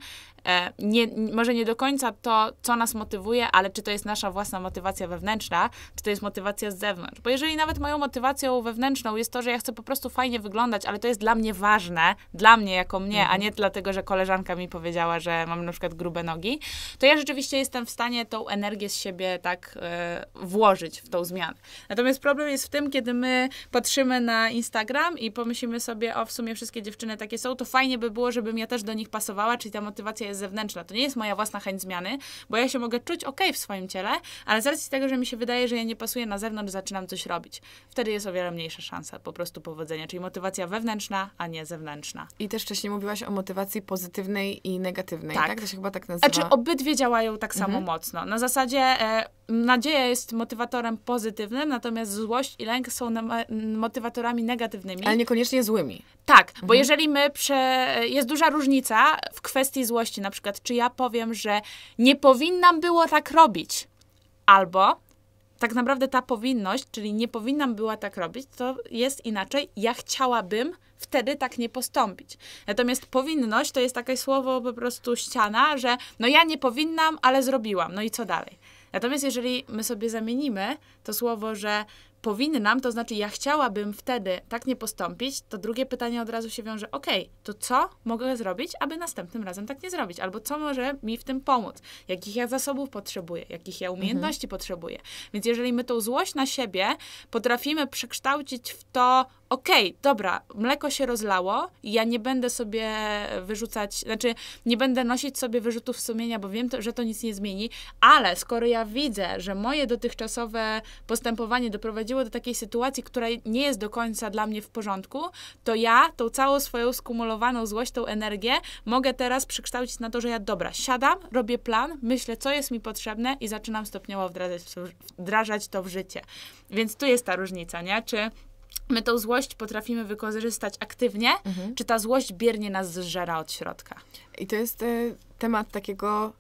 e, nie, może nie do końca to, co nas motywuje, ale czy to jest nasza własna motywacja wewnętrzna, czy to jest motywacja z zewnątrz. Bo jeżeli nawet moją motywacją wewnętrzną jest to, że ja chcę po prostu fajnie wyglądać, ale to jest dla mnie ważne, dla mnie jako mnie, mhm. a nie dlatego, że koleżanka mi powiedziała, że mam na przykład grube nogi, to ja rzeczywiście jestem w stanie tą energię z siebie tak e, włożyć w tą zmianę. Natomiast problem jest w tym, kiedy my patrzymy na Instagram i pomyślimy sobie, o w sumie wszystkie dziewczyny takie są, to fajnie by było, żebym ja też do nich pasowała, czyli ta motywacja jest zewnętrzna. To nie jest moja własna chęć zmiany, bo ja się mogę czuć ok w swoim ciele, ale z racji tego, że mi się wydaje, że ja nie pasuję na zewnątrz, zaczynam coś robić. Wtedy jest o wiele mniejsza szansa po prostu powodzenia, czyli motywacja wewnętrzna, a nie zewnętrzna. I też wcześniej mówiłaś o motywacji pozytywnej i negatywnej, tak? tak? To się chyba tak nazywa. Znaczy obydwie działają tak samo mhm. mocno. Na zasadzie e, nadzieja jest motywatorem pozytywnym, natomiast złość i lęk są motywatorami negatywnymi. Ale niekoniecznie złymi. Tak, mhm. bo jeżeli my prze... Jest duża różnica w kwestii złości, na przykład, czy ja powiem, że nie powinnam było tak robić, albo tak naprawdę ta powinność, czyli nie powinnam była tak robić, to jest inaczej. Ja chciałabym wtedy tak nie postąpić. Natomiast powinność to jest takie słowo po prostu ściana, że no ja nie powinnam, ale zrobiłam. No i co dalej? Natomiast jeżeli my sobie zamienimy to słowo, że powinnam, to znaczy ja chciałabym wtedy tak nie postąpić, to drugie pytanie od razu się wiąże, Okej, to co mogę zrobić, aby następnym razem tak nie zrobić? Albo co może mi w tym pomóc? Jakich ja zasobów potrzebuję? Jakich ja umiejętności mhm. potrzebuję? Więc jeżeli my tą złość na siebie potrafimy przekształcić w to, okej, okay, dobra, mleko się rozlało, ja nie będę sobie wyrzucać, znaczy nie będę nosić sobie wyrzutów sumienia, bo wiem, to, że to nic nie zmieni, ale skoro ja widzę, że moje dotychczasowe postępowanie doprowadziło do takiej sytuacji, która nie jest do końca dla mnie w porządku, to ja tą całą swoją skumulowaną złość, tą energię mogę teraz przekształcić na to, że ja dobra, siadam, robię plan, myślę, co jest mi potrzebne i zaczynam stopniowo wdrażać, wdrażać to w życie. Więc tu jest ta różnica, nie? Czy my tą złość potrafimy wykorzystać aktywnie, mhm. czy ta złość biernie nas zżera od środka. I to jest y, temat takiego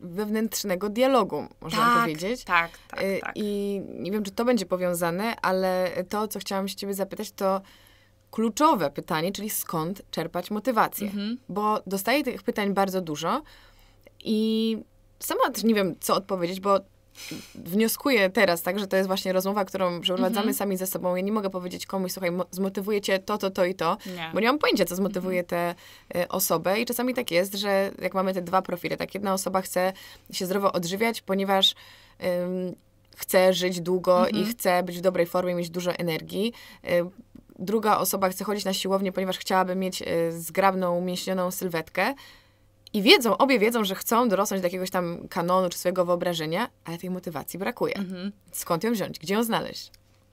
wewnętrznego dialogu, można tak, powiedzieć. Tak, tak, y, tak. I nie wiem, czy to będzie powiązane, ale to, co chciałam się ciebie zapytać, to kluczowe pytanie, czyli skąd czerpać motywację. Mhm. Bo dostaję tych pytań bardzo dużo i sama też nie wiem, co odpowiedzieć, bo wnioskuję teraz, tak, że to jest właśnie rozmowa, którą przeprowadzamy mm -hmm. sami ze sobą. Ja nie mogę powiedzieć komuś, słuchaj, zmotywuje cię to, to, to i to, nie. bo nie mam pojęcia, co zmotywuje mm -hmm. tę e, osobę i czasami tak jest, że jak mamy te dwa profile, tak, jedna osoba chce się zdrowo odżywiać, ponieważ ym, chce żyć długo mm -hmm. i mhm. chce być w dobrej formie, mieć dużo energii. Ym, e, druga osoba chce chodzić na siłownię, ponieważ chciałaby mieć y, zgrabną, mięśnioną sylwetkę i wiedzą, obie wiedzą, że chcą dorosnąć do jakiegoś tam kanonu czy swojego wyobrażenia, ale tej motywacji brakuje. Mhm. Skąd ją wziąć? Gdzie ją znaleźć?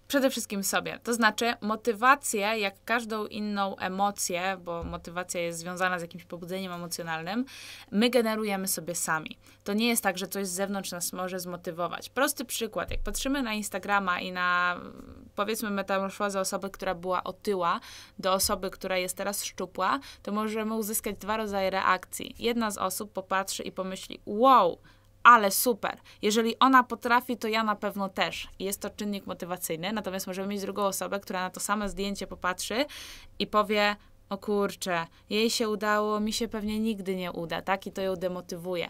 przede wszystkim sobie. To znaczy, motywację, jak każdą inną emocję, bo motywacja jest związana z jakimś pobudzeniem emocjonalnym, my generujemy sobie sami. To nie jest tak, że coś z zewnątrz nas może zmotywować. Prosty przykład, jak patrzymy na Instagrama i na powiedzmy metamorfozę osoby, która była otyła, do osoby, która jest teraz szczupła, to możemy uzyskać dwa rodzaje reakcji. Jedna z osób popatrzy i pomyśli: Wow, ale super. Jeżeli ona potrafi, to ja na pewno też. jest to czynnik motywacyjny. Natomiast możemy mieć drugą osobę, która na to samo zdjęcie popatrzy i powie: o kurczę, jej się udało, mi się pewnie nigdy nie uda, tak? I to ją demotywuje.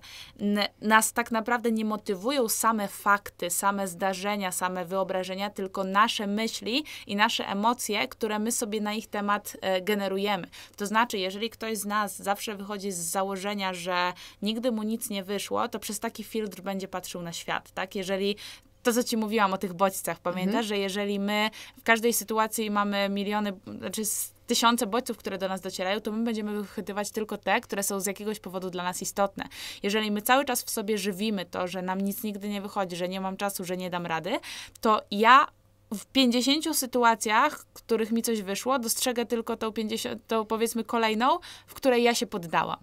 Nas tak naprawdę nie motywują same fakty, same zdarzenia, same wyobrażenia, tylko nasze myśli i nasze emocje, które my sobie na ich temat e, generujemy. To znaczy, jeżeli ktoś z nas zawsze wychodzi z założenia, że nigdy mu nic nie wyszło, to przez taki filtr będzie patrzył na świat, tak? Jeżeli to, co ci mówiłam o tych bodźcach, pamiętasz, mhm. że jeżeli my w każdej sytuacji mamy miliony, znaczy tysiące bodźców, które do nas docierają, to my będziemy wychwytywać tylko te, które są z jakiegoś powodu dla nas istotne. Jeżeli my cały czas w sobie żywimy to, że nam nic nigdy nie wychodzi, że nie mam czasu, że nie dam rady, to ja w 50 sytuacjach, w których mi coś wyszło, dostrzegę tylko tą, 50, tą powiedzmy kolejną, w której ja się poddałam.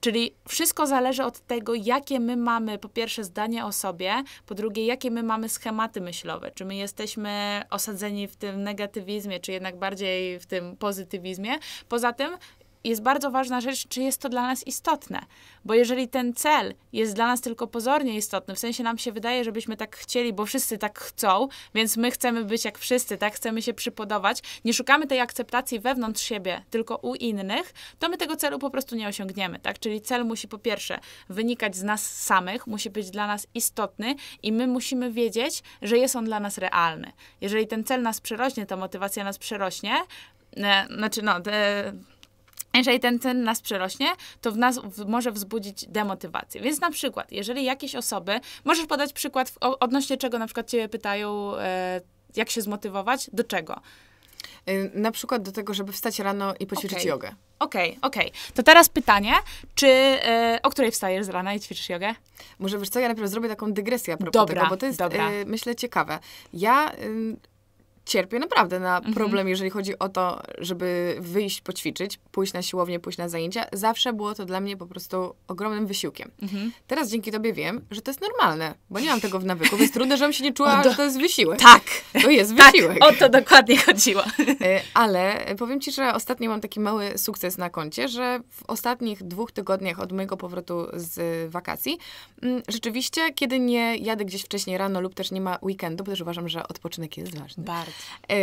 Czyli wszystko zależy od tego, jakie my mamy po pierwsze zdanie o sobie, po drugie, jakie my mamy schematy myślowe. Czy my jesteśmy osadzeni w tym negatywizmie, czy jednak bardziej w tym pozytywizmie. Poza tym jest bardzo ważna rzecz, czy jest to dla nas istotne. Bo jeżeli ten cel jest dla nas tylko pozornie istotny, w sensie nam się wydaje, żebyśmy tak chcieli, bo wszyscy tak chcą, więc my chcemy być jak wszyscy, tak chcemy się przypodobać, nie szukamy tej akceptacji wewnątrz siebie, tylko u innych, to my tego celu po prostu nie osiągniemy, tak? Czyli cel musi po pierwsze wynikać z nas samych, musi być dla nas istotny i my musimy wiedzieć, że jest on dla nas realny. Jeżeli ten cel nas przerośnie, ta motywacja nas przerośnie, e, znaczy no, e, jeżeli ten cen nas przerośnie, to w nas w, może wzbudzić demotywację. Więc na przykład, jeżeli jakieś osoby, możesz podać przykład w, odnośnie czego na przykład ciebie pytają, e, jak się zmotywować, do czego? Y, na przykład do tego, żeby wstać rano i poćwiczyć okay. jogę. Okej, okay, okej. Okay. To teraz pytanie, czy e, o której wstajesz z rana i ćwiczysz jogę? Może wiesz co, ja najpierw zrobię taką dygresję a propos dobra, tego, bo to jest, e, myślę, ciekawe. Ja cierpię naprawdę na mhm. problem, jeżeli chodzi o to, żeby wyjść, poćwiczyć, pójść na siłownię, pójść na zajęcia. Zawsze było to dla mnie po prostu ogromnym wysiłkiem. Mhm. Teraz dzięki tobie wiem, że to jest normalne, bo nie mam tego w nawyku, więc trudno, żebym się nie czuła, do... że to jest wysiłek. Tak! To jest tak. wysiłek. O to dokładnie chodziło. E, ale powiem ci, że ostatnio mam taki mały sukces na koncie, że w ostatnich dwóch tygodniach od mojego powrotu z wakacji, mm, rzeczywiście, kiedy nie jadę gdzieś wcześniej rano lub też nie ma weekendu, bo też uważam, że odpoczynek jest ważny. Bardzo E,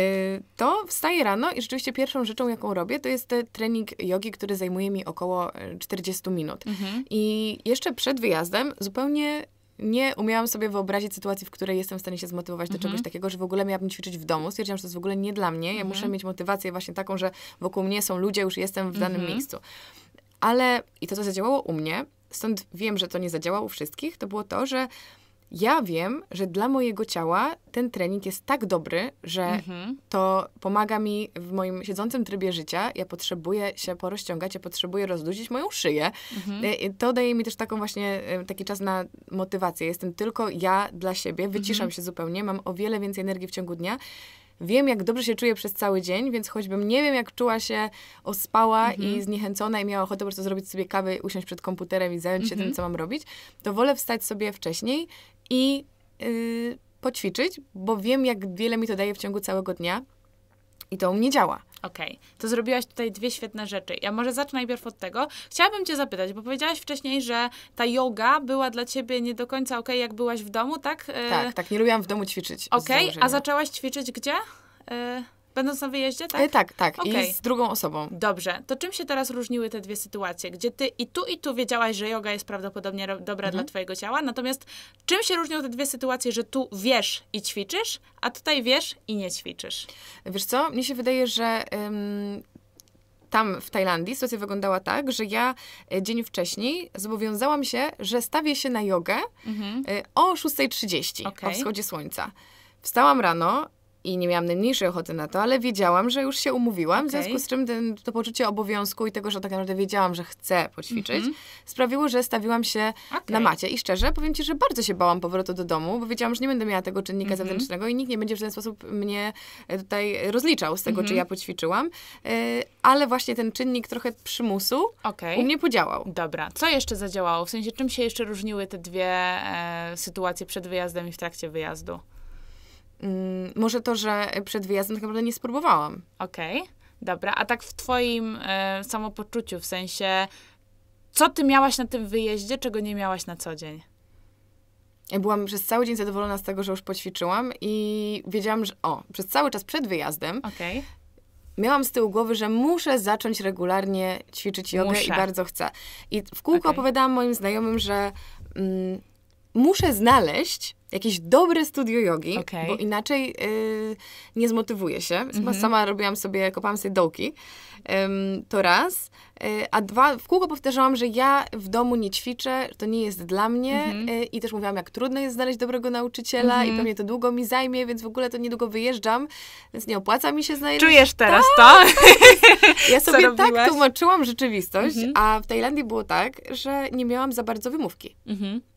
to wstaję rano i rzeczywiście pierwszą rzeczą, jaką robię, to jest trening jogi, który zajmuje mi około 40 e, minut. Mhm. I jeszcze przed wyjazdem zupełnie nie umiałam sobie wyobrazić sytuacji, w której jestem w stanie się zmotywować do mhm. czegoś takiego, że w ogóle miałabym ćwiczyć w domu. Stwierdziłam, że to jest w ogóle nie dla mnie. Ja mhm. muszę mieć motywację właśnie taką, że wokół mnie są ludzie, już jestem w danym mhm. miejscu. Ale i to, co zadziałało u mnie, stąd wiem, że to nie zadziałało u wszystkich, to było to, że ja wiem, że dla mojego ciała ten trening jest tak dobry, że mhm. to pomaga mi w moim siedzącym trybie życia. Ja potrzebuję się porozciągać, ja potrzebuję rozluźnić moją szyję. Mhm. E, to daje mi też taką właśnie e, taki czas na motywację. Jestem tylko ja dla siebie, wyciszam mhm. się zupełnie, mam o wiele więcej energii w ciągu dnia wiem, jak dobrze się czuję przez cały dzień, więc choćbym nie wiem, jak czuła się ospała i mhm. zniechęcona i miała ochotę po prostu zrobić sobie kawę, usiąść przed komputerem i zająć się tym, mhm. co mam robić, to wolę wstać sobie wcześniej i yy, poćwiczyć, bo wiem, jak wiele mi to daje w ciągu całego dnia i to u mnie działa. Okej, okay. to zrobiłaś tutaj dwie świetne rzeczy. Ja może zacznę najpierw od tego. Chciałabym Cię zapytać, bo powiedziałaś wcześniej, że ta yoga była dla Ciebie nie do końca okej, okay, jak byłaś w domu, tak? Y, tak, tak, nie lubiłam w domu ćwiczyć. Okej, okay. a zaczęłaś ćwiczyć gdzie? Y, Będąc na wyjeździe, tak? E, tak, tak. Okay. I z drugą osobą. Dobrze. To czym się teraz różniły te dwie sytuacje? Gdzie ty i tu, i tu wiedziałaś, że yoga jest prawdopodobnie dobra mhm. dla twojego ciała, natomiast czym się różnią te dwie sytuacje, że tu wiesz i ćwiczysz, a tutaj wiesz i nie ćwiczysz? Wiesz co? Mnie się wydaje, że... Ym tam w Tajlandii sytuacja wyglądała tak, że ja e, dzień wcześniej zobowiązałam się, że stawię się na jogę mhm. E, o 6.30 okay. o wschodzie słońca. Wstałam rano, i nie miałam najmniejszej ochoty na to, ale wiedziałam, że już się umówiłam, okay. w związku z czym ten, to poczucie obowiązku i tego, że tak naprawdę wiedziałam, że chcę poćwiczyć, mm -hmm. sprawiło, że stawiłam się okay. na macie. I szczerze powiem ci, że bardzo się bałam powrotu do domu, bo wiedziałam, że nie będę miała tego czynnika mm -hmm. zewnętrznego i nikt nie będzie w ten sposób mnie e, tutaj rozliczał z tego, mm -hmm. czy mhm. ja poćwiczyłam. E, ale właśnie ten czynnik trochę przymusu okay. u mnie podziałał. Dobra, co jeszcze zadziałało? W sensie, czym się jeszcze różniły te dwie e, sytuacje przed wyjazdem i w trakcie wyjazdu? Mm, może to, że przed wyjazdem tak naprawdę nie spróbowałam. Okej, okay, dobra. A tak w twoim e, samopoczuciu, w sensie, co ty miałaś na tym wyjeździe, czego nie miałaś na co dzień? Ja byłam przez cały dzień zadowolona z tego, że już poćwiczyłam i wiedziałam, że o, przez cały czas przed wyjazdem okay. miałam z tyłu głowy, że muszę zacząć regularnie ćwiczyć jogę muszę. i bardzo chcę. I w kółko okay. opowiadałam moim znajomym, że mm, muszę znaleźć jakieś dobre studio jogi, okay. bo inaczej y, nie zmotywuję się. Mhm. Sama robiłam sobie, kopałam sobie dołki. Ym, to raz. Y, a dwa, w kółko powtarzałam, że ja w domu nie ćwiczę, to nie jest dla mnie. Mhm. Y, I też mówiłam, jak trudno jest znaleźć dobrego nauczyciela i mhm. pewnie to długo mi zajmie, więc w ogóle to niedługo wyjeżdżam, więc nie opłaca mi się znaleźć. Czujesz tak, teraz Ta, to? Tak, tak. ja sobie Co tak robiłaś? tłumaczyłam rzeczywistość, mhm. a w Tajlandii było tak, że nie miałam za bardzo wymówki,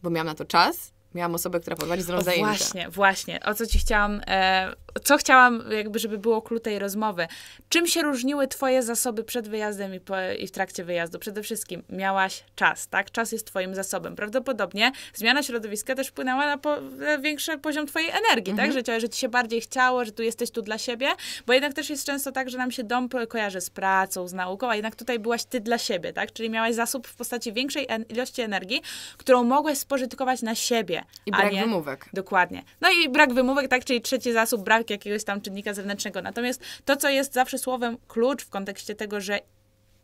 bo miałam na to czas, miałam osobę, która prowadzi z zajęcia. Właśnie, właśnie. O co ci chciałam e, co chciałam, jakby, żeby było klucz tej rozmowy. Czym się różniły Twoje zasoby przed wyjazdem i, po, i w trakcie wyjazdu? Przede wszystkim miałaś czas, tak? Czas jest Twoim zasobem. Prawdopodobnie zmiana środowiska też wpłynęła na, po, na większy poziom Twojej energii, tak? mhm. tak? Że, że Ci się bardziej chciało, że tu jesteś tu dla siebie, bo jednak też jest często tak, że nam się dom kojarzy z pracą, z nauką, a jednak tutaj byłaś Ty dla siebie, tak? Czyli miałaś zasób w postaci większej en- ilości energii, którą mogłeś spożytkować na siebie. I brak nie... wymówek. Dokładnie. No i brak wymówek, tak? Czyli trzeci zasób, brak jakiegoś tam czynnika zewnętrznego. Natomiast to, co jest zawsze słowem klucz w kontekście tego, że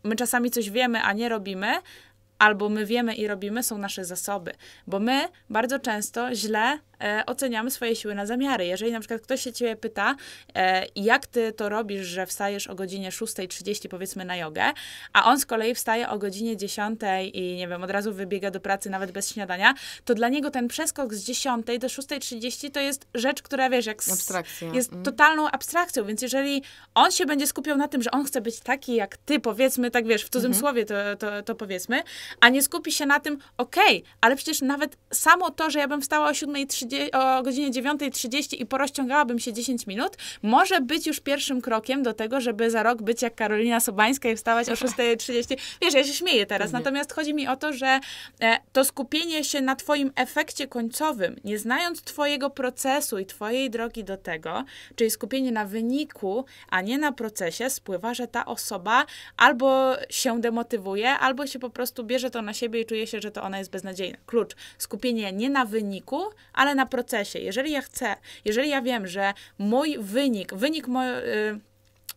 my czasami coś wiemy, a nie robimy, albo my wiemy i robimy, są nasze zasoby. Bo my bardzo często źle e, oceniamy swoje siły na zamiary. Jeżeli na przykład ktoś się ciebie pyta, e, jak ty to robisz, że wstajesz o godzinie 6.30 powiedzmy na jogę, a on z kolei wstaje o godzinie 10 i nie wiem, od razu wybiega do pracy nawet bez śniadania, to dla niego ten przeskok z 10 do 6.30 to jest rzecz, która wiesz, jak Abstrakcja. jest mm. totalną abstrakcją, więc jeżeli on się będzie skupiał na tym, że on chce być taki jak ty, powiedzmy, tak wiesz, w cudzym mm-hmm. słowie to, to, to, powiedzmy, a nie skupi się na tym, okej, okay, ale przecież nawet samo to, że ja bym wstała o 7.30 o godzinie 9.30 i porozciągałabym się 10 minut, może być już pierwszym krokiem do tego, żeby za rok być jak Karolina Sobańska i wstawać o 6.30. Wiesz, ja się śmieję teraz, natomiast chodzi mi o to, że e, to skupienie się na twoim efekcie końcowym, nie znając twojego procesu i twojej drogi do tego, czyli skupienie na wyniku, a nie na procesie, spływa, że ta osoba albo się demotywuje, albo się po prostu bierze to na siebie i czuje się, że to ona jest beznadziejna. Klucz. Skupienie nie na wyniku, ale na na procesie. Jeżeli ja chcę, jeżeli ja wiem, że mój wynik, wynik mojego. Yy,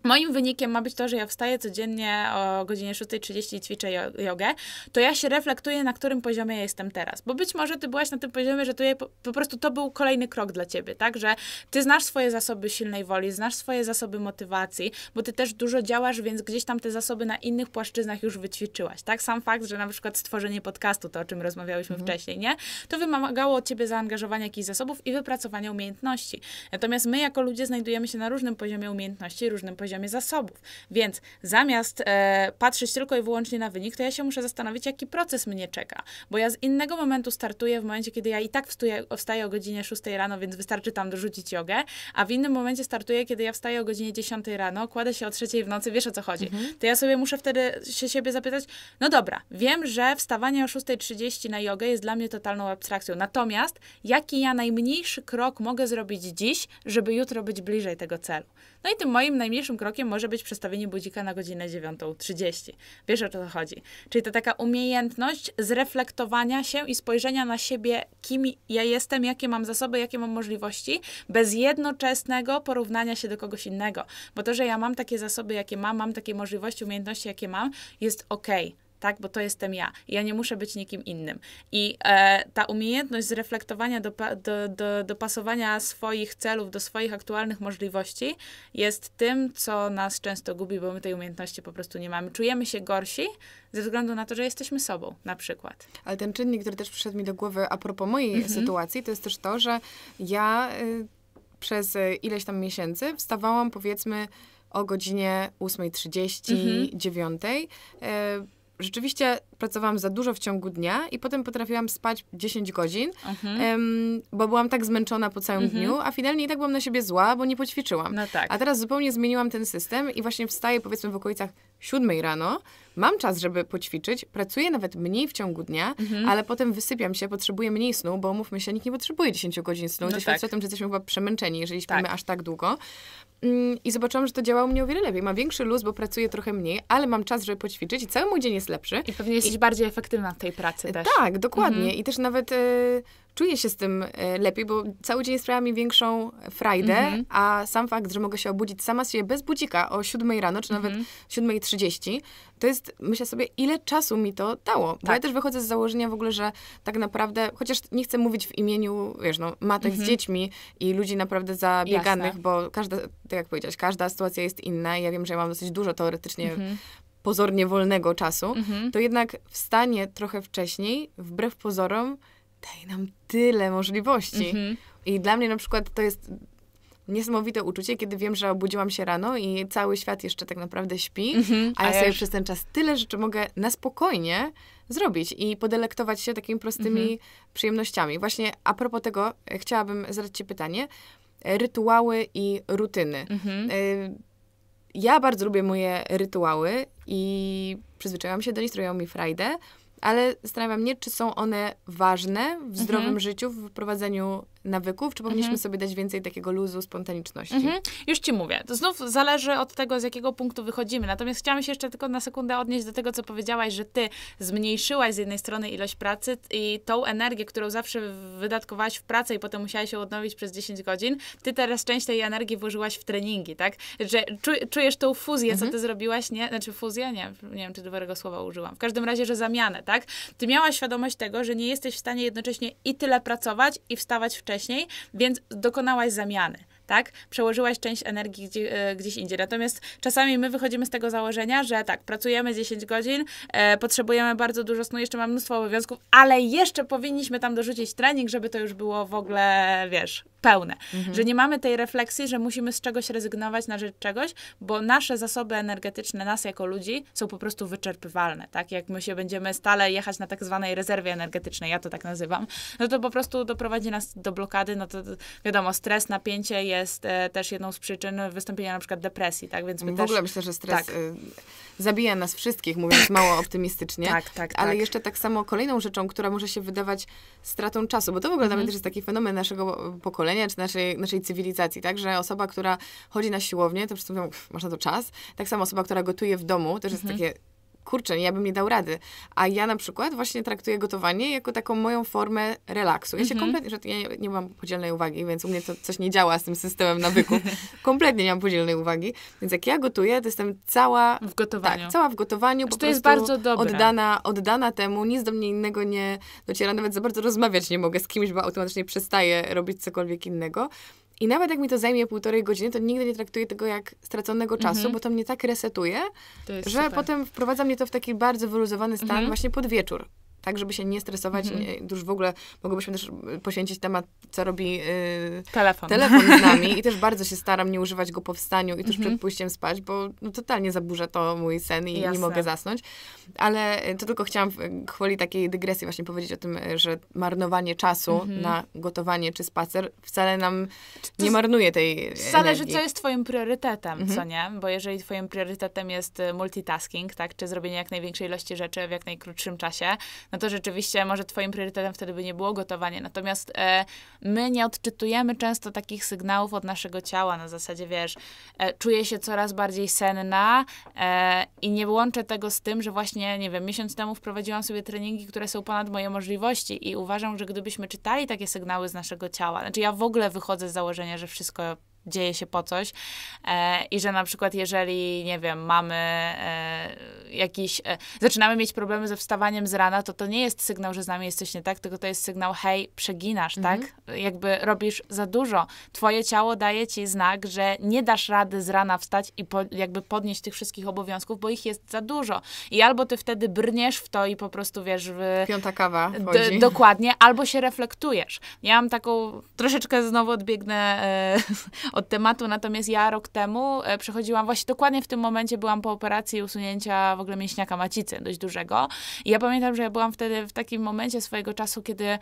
Moim wynikiem ma być to, że ja wstaję codziennie o godzinie 6.30 i ćwiczę jogę, to ja się reflektuję, na którym poziomie ja jestem teraz. Bo być może ty byłaś na tym poziomie, że to po prostu to był kolejny krok dla ciebie, tak? Że ty znasz swoje zasoby silnej woli, znasz swoje zasoby motywacji, bo ty też dużo działasz, więc gdzieś tam te zasoby na innych płaszczyznach już wyćwiczyłaś, tak? Sam fakt, że na przykład stworzenie podcastu, to o czym rozmawiałyśmy mhm. wcześniej, nie? To wymagało od ciebie zaangażowania jakichś zasobów i wypracowania umiejętności. Natomiast my jako ludzie znajdujemy się na różnym poziomie umiejętności, różnym poziomie poziomie zasobów. Więc zamiast e, patrzeć tylko i wyłącznie na wynik, to ja się muszę zastanowić, jaki proces mnie czeka. Bo ja z innego momentu startuję w momencie, kiedy ja i tak wstuję, wstaję o godzinie 6 rano, więc wystarczy tam dorzucić jogę, a w innym momencie startuję, kiedy ja wstaję o godzinie 10 rano, kładę się o 3 w nocy, wiesz o co chodzi. Mhm. To ja sobie muszę wtedy się siebie zapytać, no dobra, wiem, że wstawanie o 6.30 na jogę jest dla mnie totalną abstrakcją. Natomiast jaki ja najmniejszy krok mogę zrobić dziś, żeby jutro być bliżej tego celu? No i tym moim najmniejszym pierwszym krokiem może być przestawienie budzika na godzinę 9.30. Wiesz o co chodzi. Czyli to taka umiejętność zreflektowania się i spojrzenia na siebie, kim ja jestem, jakie mam zasoby, jakie mam możliwości, bez jednoczesnego porównania się do kogoś innego. Bo to, że ja mam takie zasoby, jakie mam, mam takie możliwości, umiejętności, jakie mam, jest okej. Okay tak? Bo to jestem ja. Ja nie muszę być nikim innym. I e, ta umiejętność zreflektowania, do, do, dopasowania swoich celów do swoich aktualnych możliwości jest tym, co nas często gubi, bo my tej umiejętności po prostu nie mamy. Czujemy się gorsi ze względu na to, że jesteśmy sobą, na przykład. Ale ten czynnik, który też przyszedł mi do głowy a propos mojej mhm. sytuacji, to jest też to, że ja y, przez y, ileś tam miesięcy wstawałam, powiedzmy, o godzinie 8.30, mhm. 9. Y, rzeczywiście pracowałam za dużo w ciągu dnia i potem potrafiłam spać 10 godzin, mhm. bo byłam tak zmęczona po całym mhm. dniu, a finalnie i tak byłam na siebie zła, bo nie poćwiczyłam. No tak. A teraz zupełnie zmieniłam ten system i właśnie wstaję powiedzmy w okolicach 7 rano, mam czas, żeby poćwiczyć, pracuję nawet mniej w ciągu dnia, mhm. ale potem wysypiam się, potrzebuję mniej snu, bo mówmy się, nikt nie potrzebuje 10 godzin snu. No Doświadczę tak. o tym, że jesteśmy chyba przemęczeni, jeżeli śpimy tak. aż tak długo. Mm, I zobaczyłam, że to działało mnie o wiele lepiej. Mam większy luz, bo pracuję trochę mniej, ale mam czas, żeby poćwiczyć i cały mój dzień jest lepszy. I pewnie jesteś I... bardziej efektywna w tej pracy też. Tak, dokładnie. Mhm. I też nawet y, czuję się z tym y, lepiej, bo cały dzień sprawia mi większą frajdę, mhm. a sam fakt, że mogę się obudzić sama z siebie bez budzika o 7 rano, czy nawet 7.30, mhm. to jest, myślę sobie, ile czasu mi to dało. Bo tak. ja też wychodzę z założenia w ogóle, że tak naprawdę, chociaż nie chcę mówić w imieniu, wiesz, no, matek mhm. z dziećmi i ludzi naprawdę zabieganych, Jasne. bo każda, tak jak powiedziałeś każda sytuacja jest inna i ja wiem, że ja mam dosyć dużo teoretycznie mhm pozornie wolnego czasu, mhm. to jednak wstanie trochę wcześniej, wbrew pozorom, daje nam tyle możliwości. Mhm. I dla mnie na przykład to jest niesamowite uczucie, kiedy wiem, że obudziłam się rano i cały świat jeszcze tak naprawdę śpi, mhm, a ja sobie już... przez ten czas tyle rzeczy mogę na spokojnie zrobić i podelektować się takimi prostymi mhm. przyjemnościami. Właśnie a propos tego, e, chciałabym zadać Ci pytanie. E, rytuały i rutyny. Mhm. E, ja bardzo lubię moje rytuały i przyzwyczaiłam się do nich, mi frajdę, ale zastanawiam się, czy są one ważne w mhm. zdrowym mhm. życiu, w prowadzeniu nawyków, czy powinniśmy mhm. sobie dać więcej takiego luzu, spontaniczności? Mhm. Już ci mówię. To znów zależy od tego, z jakiego punktu wychodzimy. Natomiast chciałam się jeszcze tylko na sekundę odnieść do tego, co powiedziałaś, że ty zmniejszyłaś z jednej strony ilość pracy i tą energię, którą zawsze wydatkowałaś w pracę i potem musiałaś się odnowić przez 10 godzin, ty teraz część tej energii włożyłaś w treningi, tak? Że czujesz tą fuzję, co mhm. ty zrobiłaś, nie? Znaczy fuzję? Nie, nie wiem, czy dobrego słowa użyłam. W każdym razie, że zamianę, tak? Ty miałaś świadomość tego, że nie jesteś w stanie jednocześnie i tyle pracować, i wstawać wcześniej, wcześniej, więc dokonałaś zamiany tak? Przełożyłaś część energii gdzie, e, gdzieś indziej. Natomiast czasami my wychodzimy z tego założenia, że tak, pracujemy 10 godzin, e, potrzebujemy bardzo dużo snu, jeszcze mam mnóstwo obowiązków, ale jeszcze powinniśmy tam dorzucić trening, żeby to już było w ogóle, wiesz, pełne. Mhm. Że nie mamy tej refleksji, że musimy z czegoś rezygnować na rzecz czegoś, bo nasze zasoby energetyczne, nas jako ludzi, są po prostu wyczerpywalne, tak? Jak my się będziemy stale jechać na tak zwanej rezerwie energetycznej, ja to tak nazywam, no to po prostu doprowadzi nas do blokady, no to wiadomo, stres, napięcie, jest e, też jedną z przyczyn wystąpienia na przykład depresji, tak? Więc my w też, ogóle myślę, że stres tak. E, zabija nas wszystkich, mówiąc mało tak. optymistycznie. tak, tak, ale tak. jeszcze tak samo kolejną rzeczą, która może się wydawać stratą czasu, bo to w ogóle mhm. nawet jest taki fenomen naszego pokolenia, czy naszej, naszej cywilizacji, tak? Że osoba, która chodzi na siłownię, to po prostu mówią, można to czas. Tak samo osoba, która gotuje w domu, też jest mhm. takie kurczę, ja bym nie dał rady. A ja na przykład właśnie traktuję gotowanie jako taką moją formę relaksu. Ja się mhm. kompletnie, że ja nie, mam podzielnej uwagi, więc u mnie to coś nie działa z tym systemem nawyków. kompletnie nie mam podzielnej uwagi. Więc jak ja gotuję, to jestem cała w gotowaniu. Tak, cała w gotowaniu, znaczy, po to jest bardzo dobre. Oddana, oddana temu, nic do mnie innego nie dociera, nawet za bardzo rozmawiać nie mogę z kimś, bo automatycznie przestaję robić cokolwiek innego. I nawet jak mi to zajmie półtorej godziny, to nigdy nie traktuję tego jak straconego czasu, mhm. bo to mnie tak resetuje, że super. potem wprowadza mnie to w taki bardzo wyluzowany stan mhm. właśnie pod wieczór tak, żeby się nie stresować. Mhm. Nie, już w ogóle mogłybyśmy też y, poświęcić temat, co robi yy, telefon. telefon z nami i też bardzo się staram nie używać go po wstaniu i tuż mhm. przed pójściem spać, bo no, totalnie zaburza to mój sen i Jasne. nie mogę zasnąć. Ale y, to tylko chciałam w y, chwili takiej dygresji właśnie powiedzieć o tym, że marnowanie czasu mhm. na gotowanie czy spacer wcale nam nie marnuje tej Wcale, że co jest twoim priorytetem, mhm. co nie? Bo jeżeli twoim priorytetem jest multitasking, tak, czy zrobienie jak największej ilości rzeczy w jak najkrótszym czasie, no to rzeczywiście może twoim priorytetem wtedy by nie było gotowanie. Natomiast e, my nie odczytujemy często takich sygnałów od naszego ciała, na zasadzie, wiesz, e, czuję się coraz bardziej senna e, i nie łączę tego z tym, że właśnie, nie wiem, miesiąc temu wprowadziłam sobie treningi, które są ponad moje możliwości i uważam, że gdybyśmy czytali takie sygnały z naszego ciała, znaczy ja w ogóle wychodzę z założenia, że wszystko dzieje się po coś e, i że na przykład jeżeli, nie wiem, mamy e, jakiś, e, zaczynamy mieć problemy ze wstawaniem z rana, to to nie jest sygnał, że z nami jesteś nie tak, tylko to jest sygnał, hej, przeginasz, tak? mhm. tak? Jakby robisz za dużo. Twoje ciało daje ci znak, że nie dasz rady z rana wstać i po, jakby podnieść tych wszystkich obowiązków, bo ich jest za dużo. I albo ty wtedy brniesz w to i po prostu, wiesz, w... Piąta kawa d- Dokładnie, albo się reflektujesz. Ja mam taką, troszeczkę znowu odbiegnę e, od tematu. Natomiast ja rok temu e, przechodziłam, właśnie dokładnie w tym momencie byłam po operacji usunięcia w ogóle mięśniaka macicy, dość dużego. I ja pamiętam, że ja byłam wtedy w takim momencie swojego czasu, kiedy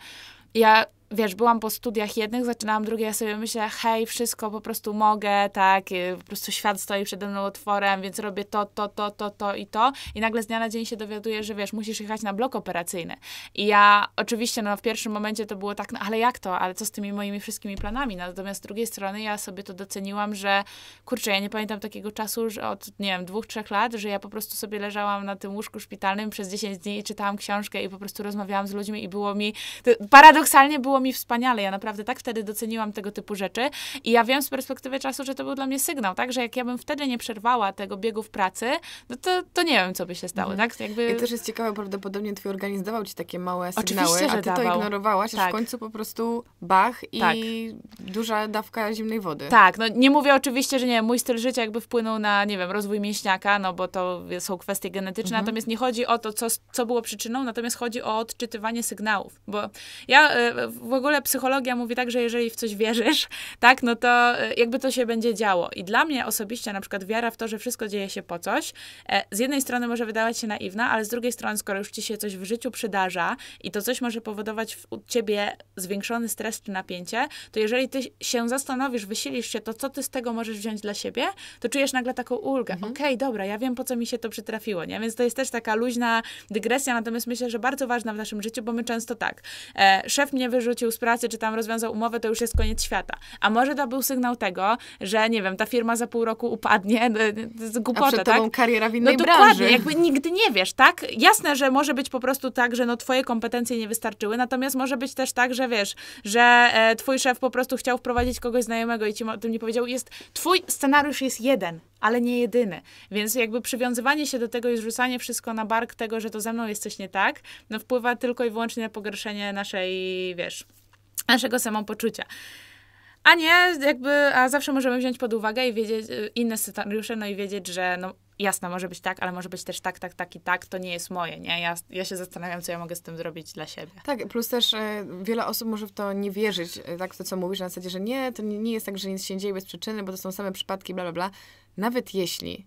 ja wiesz, byłam po studiach jednych, zaczynałam drugie, ja sobie myślę, hej, wszystko po prostu mogę, tak, y, po prostu świat stoi przede mną otworem, więc robię to, to, to, to, to i to. I nagle z dnia na dzień się dowiaduję, że wiesz, musisz jechać na blok operacyjny. I ja oczywiście, no w pierwszym momencie to było tak, no ale jak to, ale co z tymi moimi wszystkimi planami? Natomiast z drugiej strony ja sobie to doceniłam, że kurczę, ja nie pamiętam takiego czasu, że od, nie wiem, dwóch, trzech lat, że ja po prostu sobie leżałam na tym łóżku szpitalnym przez 10 dni i czytałam książkę i po prostu rozmawiałam z ludźmi i było mi, paradoksalnie było mi mi wspaniale. Ja naprawdę tak wtedy doceniłam tego typu rzeczy i ja wiem z perspektywy czasu, że to był dla mnie sygnał, tak? Że jak ja bym wtedy nie przerwała tego biegu w pracy, no to, to nie wiem, co by się stało, mhm. tak? Jakby... I też jest ciekawe, prawdopodobnie twój organizm dawał ci takie małe sygnały, Oczywiście, że a ty dawał. to ignorowałaś, tak. aż w tak. końcu po prostu bach i tak. duża dawka zimnej wody. Tak, no nie mówię oczywiście, że nie mój styl życia jakby wpłynął na, nie wiem, rozwój mięśniaka, no bo to są kwestie genetyczne, mhm. natomiast nie chodzi o to, co, co było przyczyną, natomiast chodzi o odczytywanie sygnałów, bo ja e, w w ogóle psychologia mówi tak, że jeżeli w coś wierzysz, tak, no to e, jakby to się będzie działo. I dla mnie osobiście na przykład wiara w to, że wszystko dzieje się po coś, e, z jednej strony może wydawać się naiwna, ale z drugiej strony, skoro już ci się coś w życiu przydarza i to coś może powodować u ciebie zwiększony stres czy napięcie, to jeżeli ty się zastanowisz, wysilisz się, to co ty z tego możesz wziąć dla siebie, to czujesz nagle taką ulgę. Mhm. Okej, okay, dobra, ja wiem, po co mi się to przytrafiło, nie? Więc to jest też taka luźna dygresja, natomiast myślę, że bardzo ważna w naszym życiu, bo my często tak, e, szef mnie wyrzucił wrócił z pracy, czy tam rozwiązał umowę, to już jest koniec świata. A może to był sygnał tego, że nie wiem, ta firma za pół roku upadnie, to jest tak? A tak? kariera w no innej no, branży. dokładnie, jakby nigdy nie wiesz, tak? Jasne, że może być po prostu tak, że no twoje kompetencje nie wystarczyły, natomiast może być też tak, że wiesz, że e, twój szef po prostu chciał wprowadzić kogoś znajomego i ci o tym nie powiedział. Jest, twój scenariusz jest jeden ale nie jedyny. Więc jakby przywiązywanie się do tego i zrzucanie wszystko na bark tego, że to ze mną jest coś nie tak, no wpływa tylko i wyłącznie na pogorszenie naszej, wiesz, naszego samopoczucia. A nie, jakby, a zawsze możemy wziąć pod uwagę i wiedzieć y, inne scenariusze, no i wiedzieć, że no jasne, może być tak, ale może być też tak, tak, tak i tak, to nie jest moje, nie? Ja, ja się zastanawiam, co ja mogę z tym zrobić dla siebie. Tak, plus też y, wiele osób może w to nie wierzyć, y, tak, w to, co mówisz, na zasadzie, że nie, to nie, nie jest tak, że nic się dzieje bez przyczyny, bo to są same przypadki, bla, bla, bla nawet jeśli,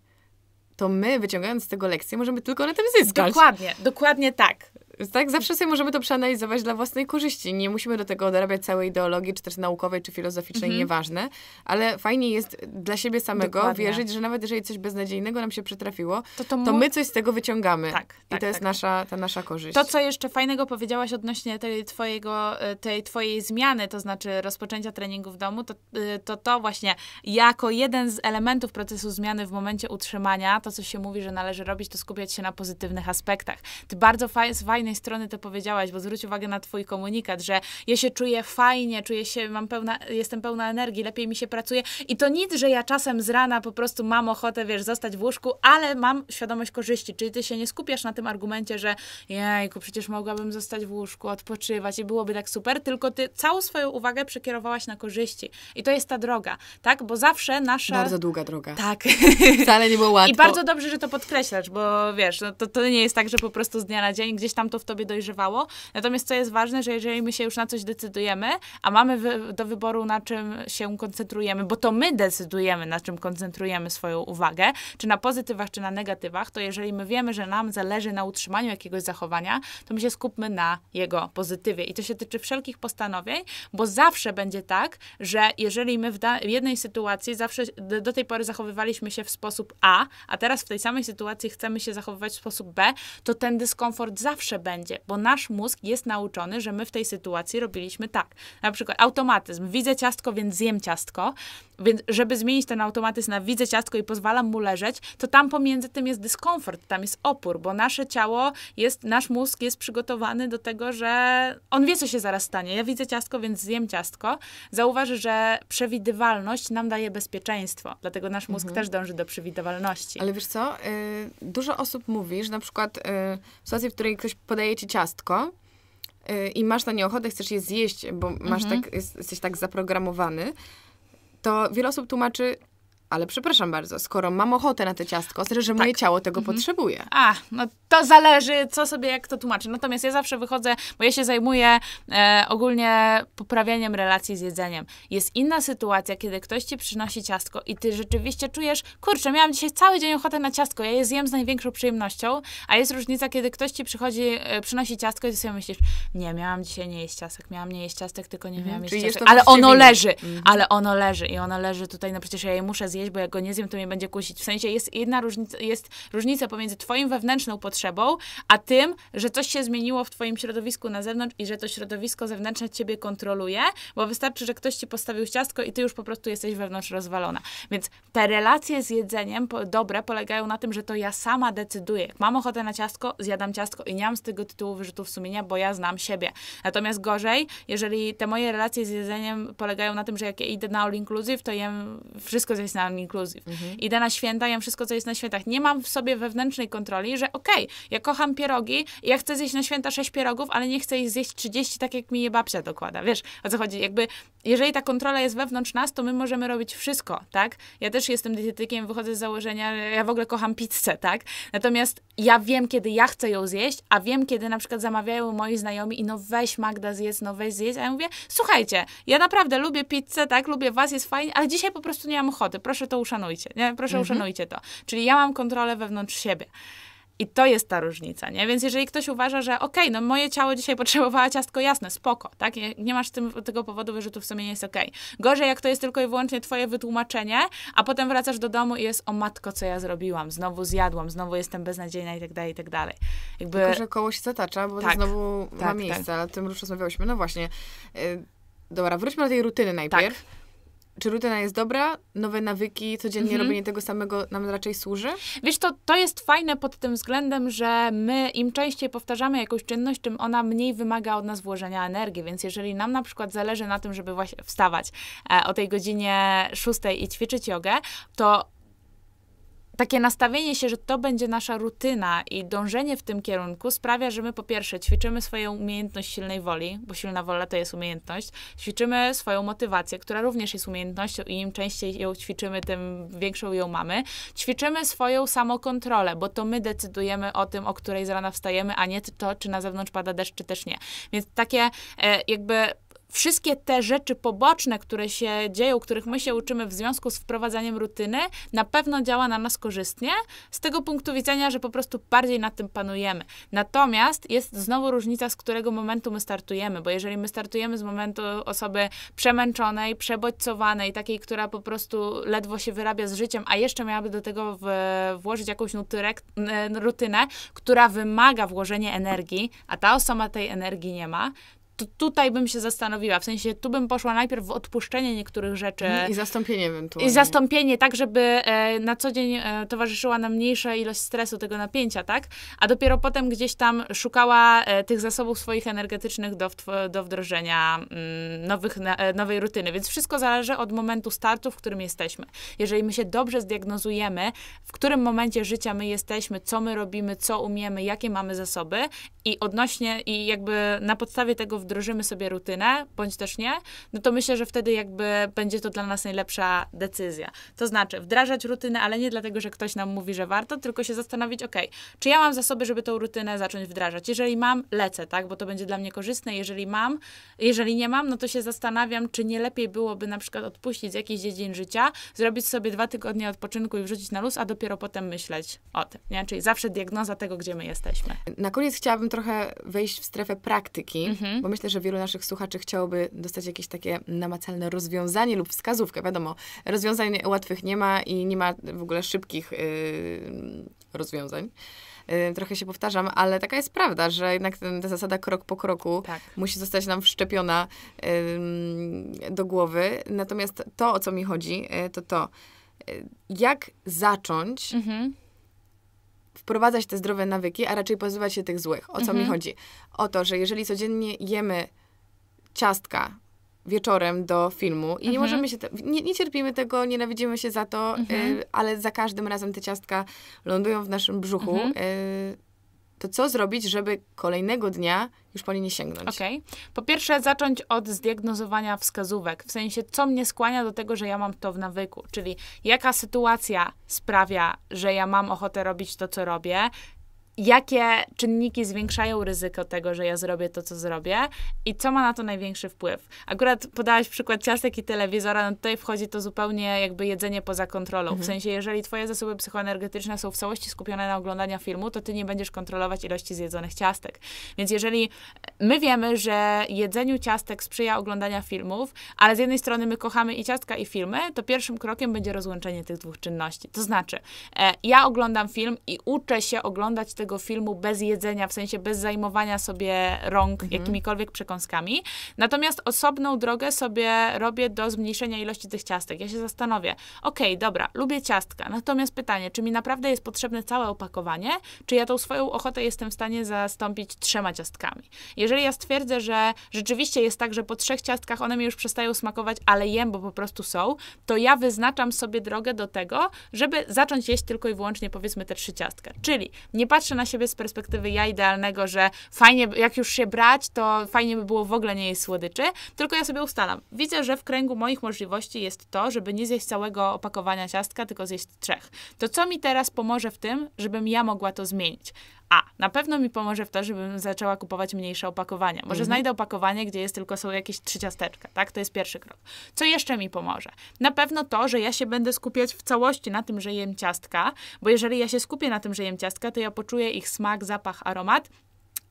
to my wyciągając z tego lekcję możemy tylko na tym zyskać. Dokładnie, dokładnie tak tak, zawsze sobie możemy to przeanalizować dla własnej korzyści. Nie musimy do tego odrabiać całej ideologii, czy też naukowej, czy filozoficznej, mhm. nieważne, ale fajnie jest dla siebie samego Dokładnie. wierzyć, że nawet jeżeli coś beznadziejnego nam się przytrafiło, to, to, to my coś z tego wyciągamy. Tak, I tak, to jest tak. nasza, ta nasza korzyść. To, co jeszcze fajnego powiedziałaś odnośnie tej, twojego, e, tej twojej zmiany, to znaczy rozpoczęcia treningu w domu, to, e, to to właśnie jako jeden z elementów procesu zmiany w momencie utrzymania, to co się mówi, że należy robić, to skupiać się na pozytywnych aspektach. Ty bardzo fajnie jednej strony to powiedziałaś, bo zwróć uwagę na twój komunikat, że ja się czuję fajnie, czuję się, mam pełna, jestem pełna energii, lepiej mi się pracuje i to nic, że ja czasem z rana po prostu mam ochotę, wiesz, zostać w łóżku, ale mam świadomość korzyści, czyli ty się nie skupiasz na tym argumencie, że jejku, przecież mogłabym zostać w łóżku, odpoczywać i byłoby tak super, tylko ty całą swoją uwagę przekierowałaś na korzyści i to jest ta droga, tak? Bo zawsze nasza... Bardzo długa droga. Tak. Wcale nie było łatwo. I bardzo dobrze, że to podkreślasz, bo wiesz, no, to, to nie jest tak, że po prostu z dnia na dzień gdzieś tam to to w tobie dojrzewało. Natomiast co jest ważne, że jeżeli my się już na coś decydujemy, a mamy wy do wyboru, na czym się koncentrujemy, bo to my decydujemy, na czym koncentrujemy swoją uwagę, czy na pozytywach, czy na negatywach, to jeżeli my wiemy, że nam zależy na utrzymaniu jakiegoś zachowania, to my się skupmy na jego pozytywie. I to się tyczy wszelkich postanowień, bo zawsze będzie tak, że jeżeli my w, w jednej sytuacji zawsze do, do tej pory zachowywaliśmy się w sposób A, a teraz w tej samej sytuacji chcemy się zachowywać w sposób B, to ten dyskomfort zawsze będzie, bo nasz mózg jest nauczony, że my w tej sytuacji robiliśmy tak. Na przykład automatyzm. Widzę ciastko, więc zjem ciastko. Więc żeby zmienić ten automatyzm na widzę ciastko i pozwalam mu leżeć, to tam pomiędzy tym jest dyskomfort, tam jest opór, bo nasze ciało jest, nasz mózg jest przygotowany do tego, że on wie, co się zaraz stanie. Ja widzę ciastko, więc zjem ciastko. Zauważ, że przewidywalność nam daje bezpieczeństwo, dlatego nasz mózg mhm. też dąży do przewidywalności. Ale wiesz co, y, dużo osób mówi, że na przykład y, w sytuacji, w której ktoś pod podaje ci ciastko y, i masz na nie ochotę, chcesz je zjeść, bo masz mhm. tak, jest, jesteś tak zaprogramowany, to wiele osób tłumaczy, ale przepraszam bardzo, skoro mam ochotę na te ciastko, znaczy, że tak. moje ciało tego mhm. potrzebuje. A, no to zależy, co sobie, jak to tłumaczy. Natomiast ja zawsze wychodzę, bo ja się zajmuję e, ogólnie poprawianiem relacji z jedzeniem. Jest inna sytuacja, kiedy ktoś ci przynosi ciastko i ty rzeczywiście czujesz, kurczę, miałam dzisiaj cały dzień ochotę na ciastko, ja je zjem z największą przyjemnością, a jest różnica, kiedy ktoś ci przychodzi, e, przynosi ciastko i ty sobie myślisz, nie, miałam dzisiaj nie jeść ciastek, miałam nie jeść ciastek, tylko nie mhm. miałam mhm. jeść ciastek. Ale ono leży, mhm. ale ono leży i ono leży tutaj, no przecież ja je muszę zjeść zjeść, bo jak go nie zjem, to mnie będzie kusić. W sensie jest jedna różnica, jest różnica pomiędzy twoim wewnętrzną potrzebą, a tym, że coś się zmieniło w twoim środowisku na zewnątrz i że to środowisko zewnętrzne ciebie kontroluje, bo wystarczy, że ktoś ci postawił ciastko i ty już po prostu jesteś wewnątrz rozwalona. Więc te relacje z jedzeniem dobre polegają na tym, że to ja sama decyduję. mam ochotę na ciastko, zjadam ciastko i nie mam z tego tytułu wyrzutów sumienia, bo ja znam siebie. Natomiast gorzej, jeżeli te moje relacje z jedzeniem polegają na tym, że jak ja idę na all inclusive, to jem wszystko, co jest na all inclusive. Mhm. Idę na święta, jem wszystko, co jest na świętach. Nie mam w sobie wewnętrznej kontroli, że okej, okay, ja kocham pierogi, ja chcę zjeść na święta sześć pierogów, ale nie chcę ich zjeść 30, tak jak mi je babcia dokłada. Wiesz, o co chodzi? Jakby, jeżeli ta kontrola jest wewnątrz nas, to my możemy robić wszystko, tak? Ja też jestem dietetykiem, wychodzę z założenia, ja w ogóle kocham pizzę, tak? Natomiast ja wiem, kiedy ja chcę ją zjeść, a wiem, kiedy na przykład zamawiają moi znajomi i no weź Magda zjedz, no weź zjedz, a ja mówię, słuchajcie, ja naprawdę lubię pizzę, tak, lubię was, jest fajnie, ale dzisiaj po prostu nie mam ochoty, proszę proszę to uszanujcie, nie? Proszę mhm. uszanujcie to. Czyli ja mam kontrolę wewnątrz siebie. I to jest ta różnica, nie? Więc jeżeli ktoś uważa, że okej, okay, no moje ciało dzisiaj potrzebowało ciastko, jasne, spoko, tak? Nie, masz tym, tego powodu to w sumie nie jest okej. Okay. Gorzej, jak to jest tylko i wyłącznie twoje wytłumaczenie, a potem wracasz do domu i jest, o matko, co ja zrobiłam, znowu zjadłam, znowu jestem beznadziejna i tak dalej, i tak dalej. Jakby... Tylko, że koło się zatacza, bo tak, to znowu tak, ma tak. miejsce, tak. ale o tym już rozmawiałyśmy. No właśnie, yy, dobra, wróćmy do tej rutyny tak. najpierw. Tak czy rutyna jest dobra? Nowe nawyki, codziennie mhm. robienie tego samego nam raczej służy? Wiesz, to, to jest fajne pod tym względem, że my im częściej powtarzamy jakąś czynność, tym ona mniej wymaga od nas włożenia energii, więc jeżeli nam na przykład zależy na tym, żeby właśnie wstawać e, o tej godzinie 6 i ćwiczyć jogę, to takie nastawienie się, że to będzie nasza rutyna i dążenie w tym kierunku sprawia, że my po pierwsze ćwiczymy swoją umiejętność silnej woli, bo silna wola to jest umiejętność, ćwiczymy swoją motywację, która również jest umiejętnością i im częściej ją ćwiczymy, tym większą ją mamy. Ćwiczymy swoją samokontrolę, bo to my decydujemy o tym, o której z rana wstajemy, a nie to, czy na zewnątrz pada deszcz, czy też nie. Więc takie e, jakby wszystkie te rzeczy poboczne, które się dzieją, których my się uczymy w związku z wprowadzaniem rutyny, na pewno działa na nas korzystnie, z tego punktu widzenia, że po prostu bardziej nad tym panujemy. Natomiast jest znowu różnica, z którego momentu my startujemy, bo jeżeli my startujemy z momentu osoby przemęczonej, przebodźcowanej, takiej, która po prostu ledwo się wyrabia z życiem, a jeszcze miałaby do tego w, włożyć jakąś nutyrek, rutynę, która wymaga włożenia energii, a ta osoba tej energii nie ma, tutaj bym się zastanowiła, w sensie tu bym poszła najpierw w odpuszczenie niektórych rzeczy. Mhm, I zastąpienie ewentualnie. I zastąpienie, tak, żeby e, na co dzień e, towarzyszyła nam mniejsza ilość stresu, tego napięcia, tak? A dopiero potem gdzieś tam szukała e, tych zasobów swoich energetycznych do, do wdrożenia mm, nowych, na, e, nowej rutyny. Więc wszystko zależy od momentu startu, w którym jesteśmy. Jeżeli my się dobrze zdiagnozujemy, w którym momencie życia my jesteśmy, co my robimy, co umiemy, jakie mamy zasoby i odnośnie, i jakby na podstawie tego w wdrożymy sobie rutynę, bądź też nie, no to myślę, że wtedy jakby będzie to dla nas najlepsza decyzja. To znaczy wdrażać rutynę, ale nie dlatego, że ktoś nam mówi, że warto, tylko się zastanowić, ok, czy ja mam zasoby, żeby tą rutynę zacząć wdrażać? Jeżeli mam, lecę, tak, bo to będzie dla mnie korzystne. Jeżeli mam, jeżeli nie mam, no to się zastanawiam, czy nie lepiej byłoby na przykład odpuścić z dziedzin życia, zrobić sobie dwa tygodnie odpoczynku i wrzucić na luz, a dopiero potem myśleć o tym, nie? Czyli zawsze diagnoza tego, gdzie my jesteśmy. Na koniec chciałabym trochę wejść w strefę praktyki, mhm. bo myślę, myślę, że wielu naszych słuchaczy chciałoby dostać jakieś takie namacalne rozwiązanie lub wskazówkę. Wiadomo, rozwiązań łatwych nie ma i nie ma w ogóle szybkich yy, rozwiązań yy, trochę się powtarzam, ale taka jest prawda, że jednak ten, ta zasada krok po kroku tak. musi zostać nam wszczepiona yy, do głowy. Natomiast to, o co mi chodzi, y, to to, y, jak zacząć. Mhm wprowadzać te zdrowe nawyki, a raczej pozbywać się tych złych. O co mhm. mi chodzi? O to, że jeżeli codziennie jemy ciastka wieczorem do filmu i nie mhm. możemy się, te, nie, nie, cierpimy tego, nienawidzimy się za to, mhm. y, ale za każdym razem te ciastka lądują w naszym brzuchu. Mhm. Y, to co zrobić, żeby kolejnego dnia już po nie nie sięgnąć? Okej. Okay. Po pierwsze, zacząć od zdiagnozowania wskazówek, w sensie, co mnie skłania do tego, że ja mam to w nawyku, czyli jaka sytuacja sprawia, że ja mam ochotę robić to, co robię, jakie czynniki zwiększają ryzyko tego, że ja zrobię to, co zrobię i co ma na to największy wpływ. Akurat podałaś przykład ciastek i telewizora, no tutaj wchodzi to zupełnie jakby jedzenie poza kontrolą. Mhm. W sensie, jeżeli twoje zasoby psychoenergetyczne są w całości skupione na oglądaniu filmu, to ty nie będziesz kontrolować ilości zjedzonych ciastek. Więc jeżeli e, my wiemy, że jedzeniu ciastek sprzyja oglądania filmów, ale z jednej strony my kochamy i ciastka, i filmy, to pierwszym krokiem będzie rozłączenie tych dwóch czynności. To znaczy, e, ja oglądam film i uczę się oglądać tego tego filmu bez jedzenia, w sensie bez zajmowania sobie rąk mhm. jakimikolwiek przekąskami. Natomiast osobną drogę sobie robię do zmniejszenia ilości tych ciastek. Ja się zastanowię, okej, okay, dobra, lubię ciastka, natomiast pytanie, czy mi naprawdę jest potrzebne całe opakowanie, czy ja tą swoją ochotę jestem w stanie zastąpić trzema ciastkami. Jeżeli ja stwierdzę, że rzeczywiście jest tak, że po trzech ciastkach one mi już przestają smakować, ale jem, bo po prostu są, to ja wyznaczam sobie drogę do tego, żeby zacząć jeść tylko i wyłącznie powiedzmy te trzy ciastka. Czyli nie patrzę na siebie z perspektywy ja idealnego, że fajnie, jak już się brać, to fajnie by było w ogóle nie jeść słodyczy, tylko ja sobie ustalam. Widzę, że w kręgu moich możliwości jest to, żeby nie zjeść całego opakowania ciastka, tylko zjeść trzech. To co mi teraz pomoże w tym, żebym ja mogła to zmienić? A, na pewno mi pomoże w to, żebym zaczęła kupować mniejsze opakowania. Może mhm. znajdę opakowanie, gdzie jest tylko są jakieś trzy ciasteczka, tak? To jest pierwszy krok. Co jeszcze mi pomoże? Na pewno to, że ja się będę skupiać w całości na tym, że jem ciastka, bo jeżeli ja się skupię na tym, że jem ciastka, to ja poczuję ich smak, zapach, aromat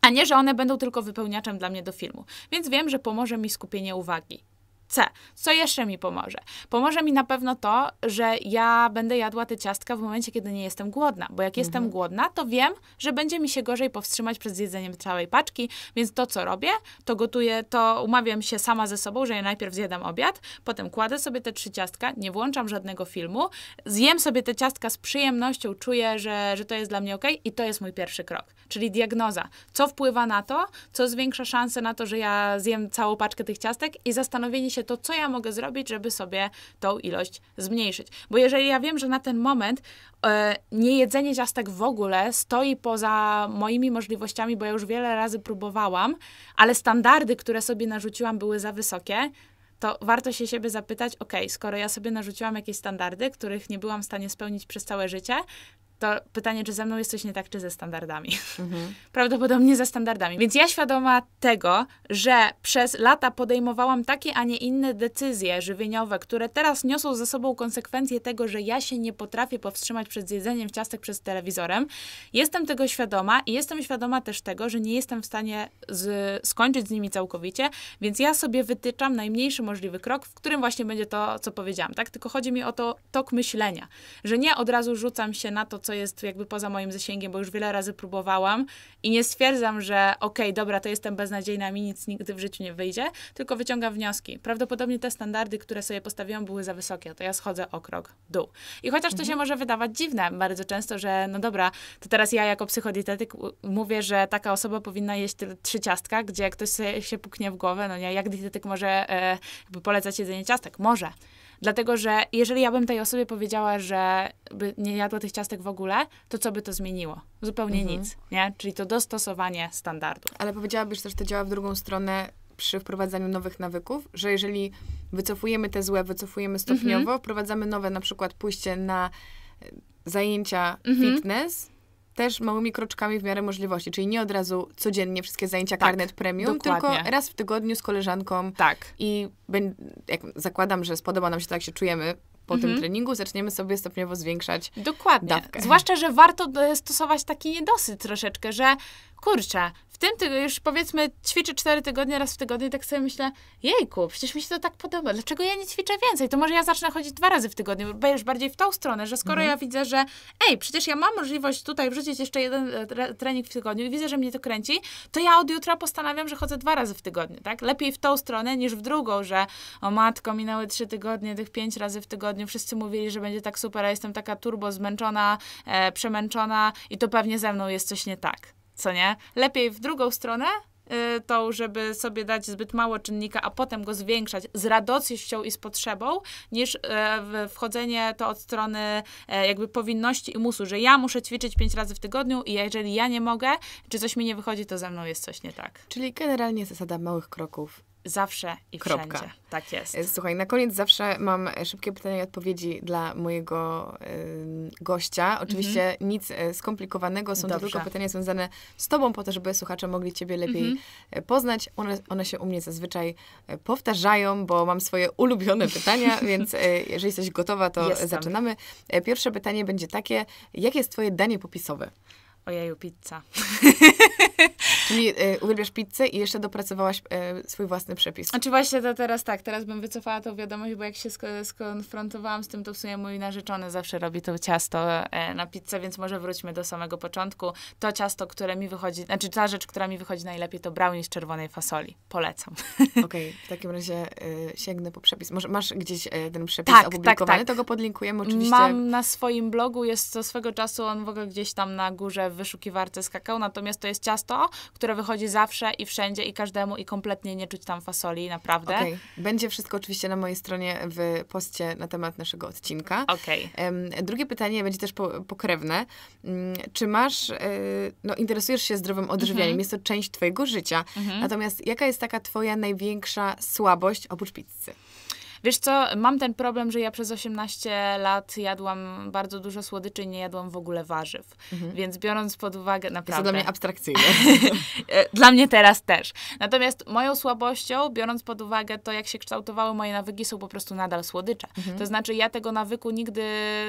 a nie, że one będą tylko wypełniaczem dla mnie do filmu. Więc wiem, że pomoże mi skupienie uwagi. C. Co jeszcze mi pomoże? Pomoże mi na pewno to, że ja będę jadła te ciastka w momencie, kiedy nie jestem głodna, bo jak mhm. jestem głodna, to wiem, że będzie mi się gorzej powstrzymać przed zjedzeniem całej paczki, więc to, co robię, to gotuję, to umawiam się sama ze sobą, że ja najpierw zjadam obiad, potem kładę sobie te trzy ciastka, nie włączam żadnego filmu, zjem sobie te ciastka z przyjemnością, czuję, że, że to jest dla mnie ok i to jest mój pierwszy krok, czyli diagnoza. Co wpływa na to, co zwiększa szanse na to, że ja zjem całą paczkę tych ciastek i zastanowienie się, się to, co ja mogę zrobić, żeby sobie tą ilość zmniejszyć. Bo jeżeli ja wiem, że na ten moment e, nie jedzenie ciastek w ogóle stoi poza moimi możliwościami, bo ja już wiele razy próbowałam, ale standardy, które sobie narzuciłam, były za wysokie, to warto się siebie zapytać, ok, skoro ja sobie narzuciłam jakieś standardy, których nie byłam w stanie spełnić przez całe życie, to pytanie, czy ze mną jest coś nie tak, czy ze standardami. Mhm. Prawdopodobnie ze standardami. Więc ja świadoma tego, że przez lata podejmowałam takie, a nie inne decyzje żywieniowe, które teraz niosą ze sobą konsekwencje tego, że ja się nie potrafię powstrzymać przed jedzeniem ciastek przez telewizorem, jestem tego świadoma i jestem świadoma też tego, że nie jestem w stanie z, skończyć z nimi całkowicie, więc ja sobie wytyczam najmniejszy możliwy krok, w którym właśnie będzie to, co powiedziałam, tak? Tylko chodzi mi o to tok myślenia, że nie od razu rzucam się na to, co jest jakby poza moim zasięgiem, bo już wiele razy próbowałam i nie stwierdzam, że okej, okay, dobra, to jestem beznadziejna, mi nic nigdy w życiu nie wyjdzie, tylko wyciągam wnioski. Prawdopodobnie te standardy, które sobie postawiłam, były za wysokie, to ja schodzę o krok dół. I chociaż to się mhm. może wydawać dziwne bardzo często, że no dobra, to teraz ja jako psychodietetyk mówię, że taka osoba powinna jeść trzy ciastka, gdzie ktoś się puknie w głowę, no nie, jak dietetyk może e, jakby polecać jedzenie ciastek? Może. Dlatego, że jeżeli ja bym tej osobie powiedziała, że by nie jadła tych ciastek w ogóle, to co by to zmieniło? Zupełnie mhm. nic, nie? Czyli to dostosowanie standardu. Ale powiedziałabyś też, że to działa w drugą stronę przy wprowadzaniu nowych nawyków, że jeżeli wycofujemy te złe, wycofujemy stopniowo, mhm. wprowadzamy nowe, na przykład pójście na e, zajęcia mhm. fitness, też małymi kroczkami w miarę możliwości, czyli nie od razu codziennie wszystkie zajęcia tak, karnet premium, dokładnie. tylko raz w tygodniu z koleżanką. Tak. I zakładam, że spodoba nam się to, jak się czujemy po tym mhm. treningu zaczniemy sobie stopniowo zwiększać Dokładnie. Dawkę. Zwłaszcza, że warto e, stosować taki niedosyt troszeczkę, że kurczę, w tym tygodniu już powiedzmy ćwiczę cztery tygodnie raz w tygodniu i tak sobie myślę, jejku, przecież mi się to tak podoba, dlaczego ja nie ćwiczę więcej? To może ja zacznę chodzić dwa razy w tygodniu, bo już bardziej w tą stronę, że skoro mhm. ja widzę, że ej, przecież ja mam możliwość tutaj wrzucić jeszcze jeden e, trening w tygodniu i widzę, że mnie to kręci, to ja od jutra postanawiam, że chodzę dwa razy w tygodniu, tak? Lepiej w tą stronę niż w drugą, że o matko, minęły trzy tygodnie, tych pięć razy w tygodniu, wszyscy mówili, że będzie tak super, a jestem taka turbo zmęczona, e, przemęczona i to pewnie ze mną jest coś nie tak co nie? Lepiej w drugą stronę, y, tą, żeby sobie dać zbyt mało czynnika, a potem go zwiększać z radością i z potrzebą, niż y, wchodzenie to od strony e, jakby powinności i musu, że ja muszę ćwiczyć pięć razy w tygodniu i jeżeli ja nie mogę, czy coś mi nie wychodzi, to ze mną jest coś nie tak. Czyli generalnie zasada małych kroków Zawsze i Kropka. wszędzie. Tak jest. E, słuchaj, na koniec zawsze mam szybkie pytania i odpowiedzi dla mojego y, gościa. Oczywiście mhm. nic e, skomplikowanego, są Dobrze. to tylko pytania związane z tobą, po to, żeby słuchacze mogli ciebie lepiej mhm. e, poznać. One, one się u mnie zazwyczaj powtarzają, bo mam swoje ulubione pytania, więc y, jeżeli jesteś gotowa, to Jestem. zaczynamy. Pierwsze pytanie będzie takie, jakie jest twoje danie popisowe? Ojeju, pizza. Czyli y, uwielbiasz pizzę i jeszcze dopracowałaś y, swój własny przepis. Znaczy właśnie to teraz tak, teraz bym wycofała tą wiadomość, bo jak się skonfrontowałam z tym, to w sumie mój narzeczony zawsze robi to ciasto e, na pizzę, więc może wróćmy do samego początku. To ciasto, które mi wychodzi, znaczy ta rzecz, która mi wychodzi najlepiej, to brownie z czerwonej fasoli. Polecam. Okej, okay, w takim razie y, sięgnę po przepis. Może masz gdzieś e, ten przepis tak, tak opublikowany? Tak, tak. To go podlinkujemy oczywiście. Mam na swoim blogu, jest to swego czasu, on w ogóle gdzieś tam na górze wyszukiwarce z kakao, natomiast to jest ciasto, które wychodzi zawsze i wszędzie i każdemu i kompletnie nie czuć tam fasoli, naprawdę. Okay. Będzie wszystko oczywiście na mojej stronie w poście na temat naszego odcinka. Okay. Drugie pytanie będzie też po, pokrewne. Mm, czy masz, e, no interesujesz się zdrowym odżywianiem, mm -hmm. jest to część twojego życia, mm -hmm. natomiast jaka jest taka twoja największa słabość oprócz pizzy? Wiesz co, mam ten problem, że ja przez 18 lat jadłam bardzo dużo słodyczy i nie jadłam w ogóle warzyw. Mhm. Więc biorąc pod uwagę, naprawdę... To dla mnie abstrakcyjne. E, dla mnie teraz też. Natomiast moją słabością, biorąc pod uwagę to, jak się kształtowały moje nawyki, są po prostu nadal słodycze. Mhm. To znaczy, ja tego nawyku nigdy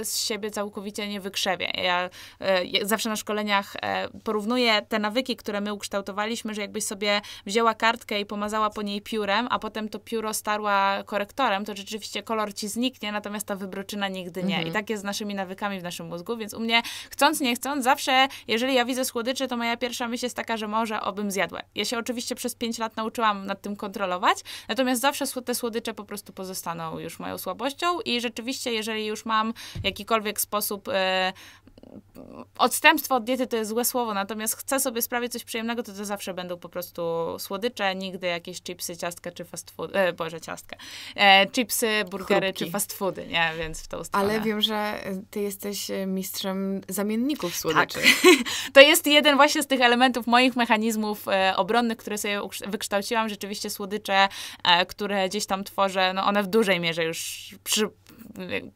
z siebie całkowicie nie wykrzewię. Ja e, zawsze na szkoleniach e, porównuję te nawyki, które my ukształtowaliśmy, że jakbyś sobie wzięła kartkę i pomazała po niej piórem, a potem to pióro starła korektorem, kolorem, to rzeczywiście kolor ci zniknie, natomiast ta wybroczyna nigdy nie. Mhm. I tak jest z naszymi nawykami w naszym mózgu, więc u mnie chcąc, nie chcąc, zawsze, jeżeli ja widzę słodycze, to moja pierwsza myśl jest taka, że może obym zjadła. Ja się oczywiście przez 5 lat nauczyłam nad tym kontrolować, natomiast zawsze te słodycze po prostu pozostaną już moją słabością i rzeczywiście, jeżeli już mam jakikolwiek sposób e, odstępstwo od diety to jest złe słowo, natomiast chcę sobie sprawić coś przyjemnego, to to zawsze będą po prostu słodycze, nigdy jakieś chipsy, ciastka czy fast food, e, boże, ciastka, e, chipsy, burgery Chrupki. czy fast foody, nie, więc w tą stronę. Ale wiem, że ty jesteś e, mistrzem zamienników słodyczy. Tak. to jest jeden właśnie z tych elementów moich mechanizmów e, obronnych, które sobie wykształciłam, rzeczywiście słodycze, e, które gdzieś tam tworzę, no one w dużej mierze już przy,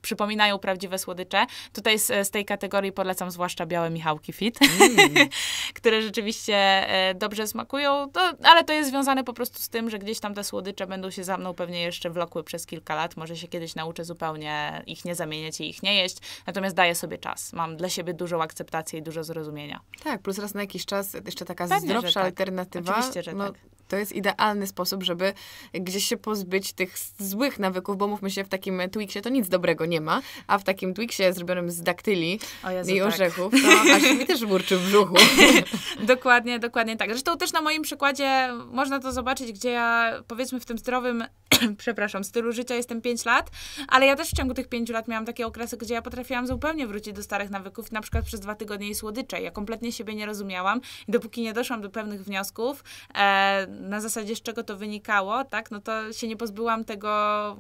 przypominają prawdziwe słodycze. Tutaj z, z tej kategorii polecam zwłaszcza białe Michałki Fit, mm. które rzeczywiście e, dobrze smakują, to, no, ale to jest związane po prostu z tym, że gdzieś tam te słodycze będą się za mną pewnie jeszcze wlokły przez kilka lat. Może się kiedyś nauczę zupełnie ich nie zamieniać i ich nie jeść, natomiast daję sobie czas. Mam dla siebie dużą akceptację i dużo zrozumienia. Tak, plus raz na jakiś czas jeszcze taka Pewnie, zdrowsza tak. alternatywa. Oczywiście, że no, tak. To jest idealny sposób, żeby gdzieś się pozbyć tych złych nawyków, bo mówmy się, w takim Twixie to nic dobrego nie ma, a w takim Twixie zrobionym z daktyli Jezu, i tak. orzechów, tak. to aż mi też burczy w brzuchu. dokładnie, dokładnie tak. Zresztą też na moim przykładzie można to zobaczyć, gdzie ja powiedzmy w tym zdrowym przepraszam, stylu życia jestem 5 lat, ale ja też w ciągu tych 5 lat miałam takie okresy, gdzie ja potrafiłam zupełnie wrócić do starych nawyków, na przykład przez dwa tygodnie i słodycze. Ja kompletnie siebie nie rozumiałam i dopóki nie doszłam do pewnych wniosków, e, na zasadzie z czego to wynikało, tak, no to się nie pozbyłam tego,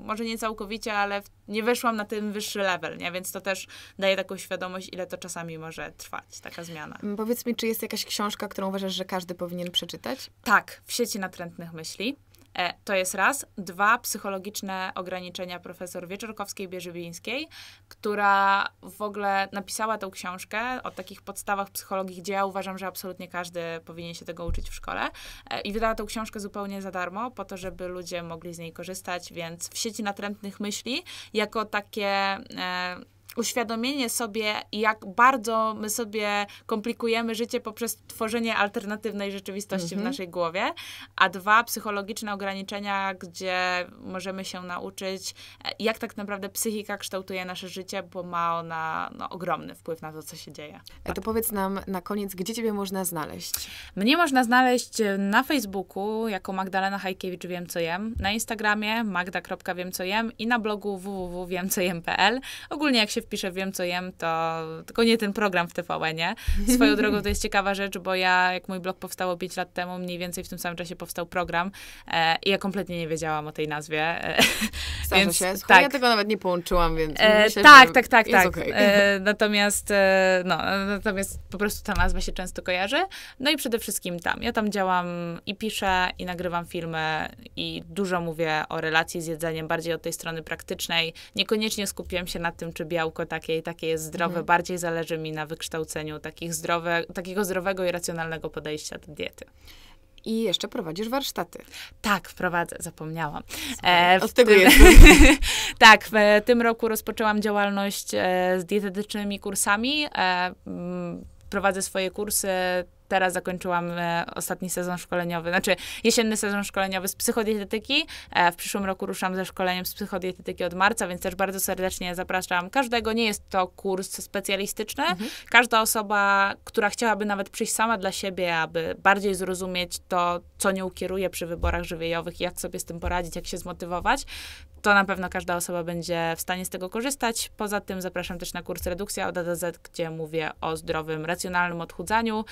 może nie całkowicie, ale w, nie weszłam na ten wyższy level, nie? Więc to też daje taką świadomość, ile to czasami może trwać, taka zmiana. Mm, powiedz mi, czy jest jakaś książka, którą uważasz, że każdy powinien przeczytać? Tak, w sieci natrętnych myśli. E, to jest raz. Dwa, psychologiczne ograniczenia profesor Wieczorkowskiej Bierzybińskiej, która w ogóle napisała tę książkę o takich podstawach psychologii, gdzie ja uważam, że absolutnie każdy powinien się tego uczyć w szkole. E, I wydała tę książkę zupełnie za darmo, po to, żeby ludzie mogli z niej korzystać, więc w sieci natrętnych myśli, jako takie e, uświadomienie sobie, jak bardzo my sobie komplikujemy życie poprzez tworzenie alternatywnej rzeczywistości w mhm. naszej głowie, a dwa, psychologiczne ograniczenia, gdzie możemy się nauczyć, e, jak tak naprawdę psychika kształtuje nasze życie, bo ma ona no, ogromny wpływ na to, co się dzieje. E, tak. To powiedz nam na koniec, gdzie ciebie można znaleźć? Mnie można znaleźć e, na Facebooku jako Magdalena Hajkiewicz Wiem Co Jem, na Instagramie magda.wiemcojem i na blogu www.wiemcojem.pl. Ogólnie jak się się wpiszę Wiem, co jem, to tylko nie ten program w tvn nie? Swoją drogą to jest ciekawa rzecz, bo ja, jak mój blog powstało 5 lat temu, mniej więcej w tym samym czasie powstał program e, i ja kompletnie nie wiedziałam o tej nazwie. E, Starza więc, się. Słuchaj, tak. Ja tego nawet nie połączyłam, więc e, myślę, tak, że tak, tak, tak. tak. Okay. E, natomiast, e, no, natomiast po prostu ta nazwa się często kojarzy. No i przede wszystkim tam. Ja tam działam i piszę, i nagrywam filmy, i dużo mówię o relacji z jedzeniem, bardziej od tej strony praktycznej. Niekoniecznie skupiam się na tym, czy biał białko takie i takie jest zdrowe. Mhm. Bardziej zależy mi na wykształceniu takich zdrowe, takiego zdrowego i racjonalnego podejścia do diety. I jeszcze prowadzisz warsztaty. Tak, prowadzę, zapomniałam. E, Od tego tym, Tak, w tym roku rozpoczęłam działalność e, z dietetycznymi kursami. E, m, prowadzę swoje kursy teraz zakończyłam e, ostatni sezon szkoleniowy, znaczy jesienny sezon szkoleniowy z psychodietetyki. E, w przyszłym roku ruszam ze szkoleniem z psychodietetyki od marca, więc też bardzo serdecznie zapraszam każdego. Nie jest to kurs specjalistyczny. Mhm. Każda osoba, która chciałaby nawet przyjść sama dla siebie, aby bardziej zrozumieć to, co nią kieruje przy wyborach żywiejowych, jak sobie z tym poradzić, jak się zmotywować, to na pewno każda osoba będzie w stanie z tego korzystać. Poza tym zapraszam też na kurs Redukcja od A do Z, gdzie mówię o zdrowym, racjonalnym odchudzaniu.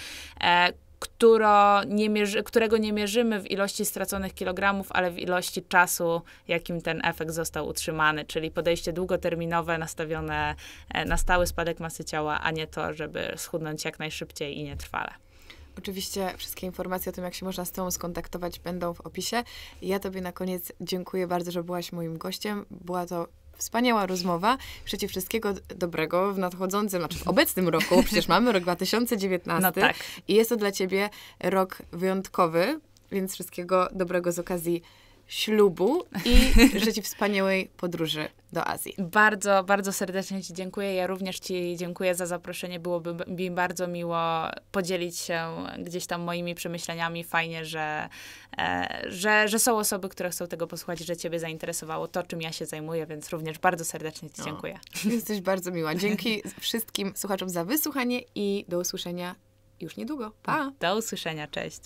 E, E, któro nie mierzy, którego nie mierzymy w ilości straconych kilogramów, ale w ilości czasu, jakim ten efekt został utrzymany, czyli podejście długoterminowe nastawione e, na stały spadek masy ciała, a nie to, żeby schudnąć jak najszybciej i nietrwale. Oczywiście wszystkie informacje o tym, jak się można z Tobą skontaktować, będą w opisie. Ja Tobie na koniec dziękuję bardzo, że byłaś moim gościem. Była to Wspaniała rozmowa. Życzę wszystkiego dobrego w nadchodzącym, znaczy w obecnym roku, przecież mamy rok 2019 no tak. i jest to dla Ciebie rok wyjątkowy, więc wszystkiego dobrego z okazji ślubu i życi wspaniałej podróży do Azji. Bardzo, bardzo serdecznie Ci dziękuję. Ja również Ci dziękuję za zaproszenie. Byłoby mi bardzo miło podzielić się gdzieś tam moimi przemyśleniami. Fajnie, że, e, że, że są osoby, które chcą tego posłuchać, że Ciebie zainteresowało to, czym ja się zajmuję, więc również bardzo serdecznie Ci dziękuję. No, jesteś bardzo miła. Dzięki wszystkim słuchaczom za wysłuchanie i do usłyszenia już niedługo. Pa! Do usłyszenia, cześć.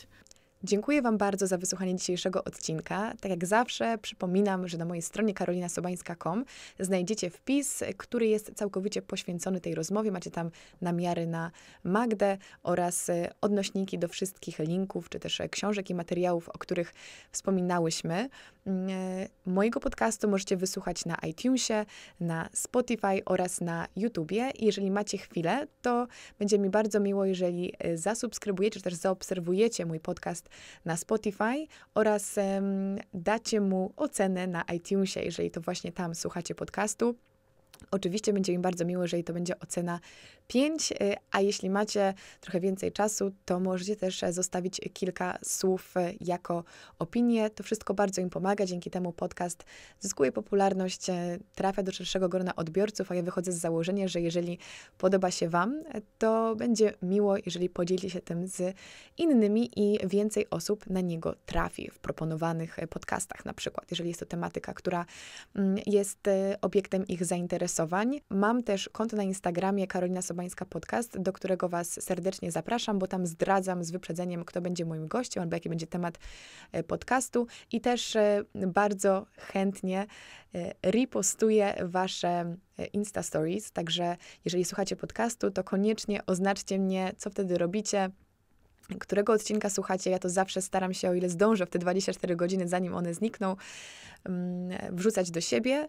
Dziękuję Wam bardzo za wysłuchanie dzisiejszego odcinka. Tak jak zawsze przypominam, że na mojej stronie karolinasobańska.com znajdziecie wpis, który jest całkowicie poświęcony tej rozmowie. Macie tam namiary na Magdę oraz e, odnośniki do wszystkich linków, czy też e, książek i materiałów, o których wspominałyśmy. Mm, e, mojego podcastu możecie wysłuchać na iTunesie, na Spotify oraz na YouTubie. Jeżeli macie chwilę, to będzie mi bardzo miło, jeżeli e, zasubskrybujecie, czy też zaobserwujecie mój podcast na Spotify oraz dacie mu ocenę na iTunesie, jeżeli to właśnie tam słuchacie podcastu. Oczywiście będzie mi bardzo miło, jeżeli to będzie ocena 5, y, a jeśli macie trochę więcej czasu, to możecie też e, zostawić kilka słów e, jako opinię. To wszystko bardzo im pomaga, dzięki temu podcast zyskuje popularność, e, trafia do szerszego grona odbiorców, a ja wychodzę z założenia, że jeżeli podoba się Wam, to będzie miło, jeżeli podzielicie się tym z innymi i więcej osób na niego trafi w proponowanych podcastach na przykład, jeżeli jest to tematyka, która mm, jest obiektem ich zainteresowań. Mam też konto na Instagramie Karolina Sob Sobańska Podcast, do którego Was serdecznie zapraszam, bo tam zdradzam z wyprzedzeniem, kto będzie moim gościem albo jaki będzie temat e, podcastu. I też e, bardzo chętnie e, repostuję Wasze Insta Stories. Także jeżeli słuchacie podcastu, to koniecznie oznaczcie mnie, co wtedy robicie, którego odcinka słuchacie. Ja to zawsze staram się, o ile zdążę w te 24 godziny, zanim one znikną, mm, wrzucać do siebie,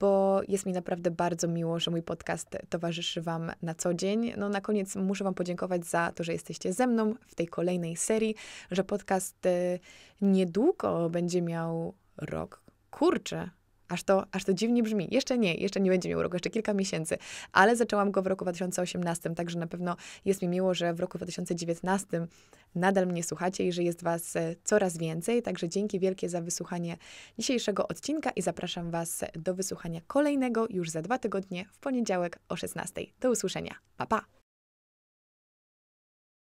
bo jest mi naprawdę bardzo miło, że mój podcast towarzyszy Wam na co dzień. No na koniec muszę Wam podziękować za to, że jesteście ze mną w tej kolejnej serii, że podcast y, niedługo będzie miał rok. Kurczę, Aż to, aż to dziwnie brzmi. Jeszcze nie, jeszcze nie będzie miał roku, jeszcze kilka miesięcy, ale zaczęłam go w roku 2018, także na pewno jest mi miło, że w roku 2019 nadal mnie słuchacie i że jest Was e, coraz więcej. Także dzięki wielkie za wysłuchanie dzisiejszego odcinka i zapraszam Was do wysłuchania kolejnego już za dwa tygodnie w poniedziałek o 16. Do usłyszenia. Pa, pa!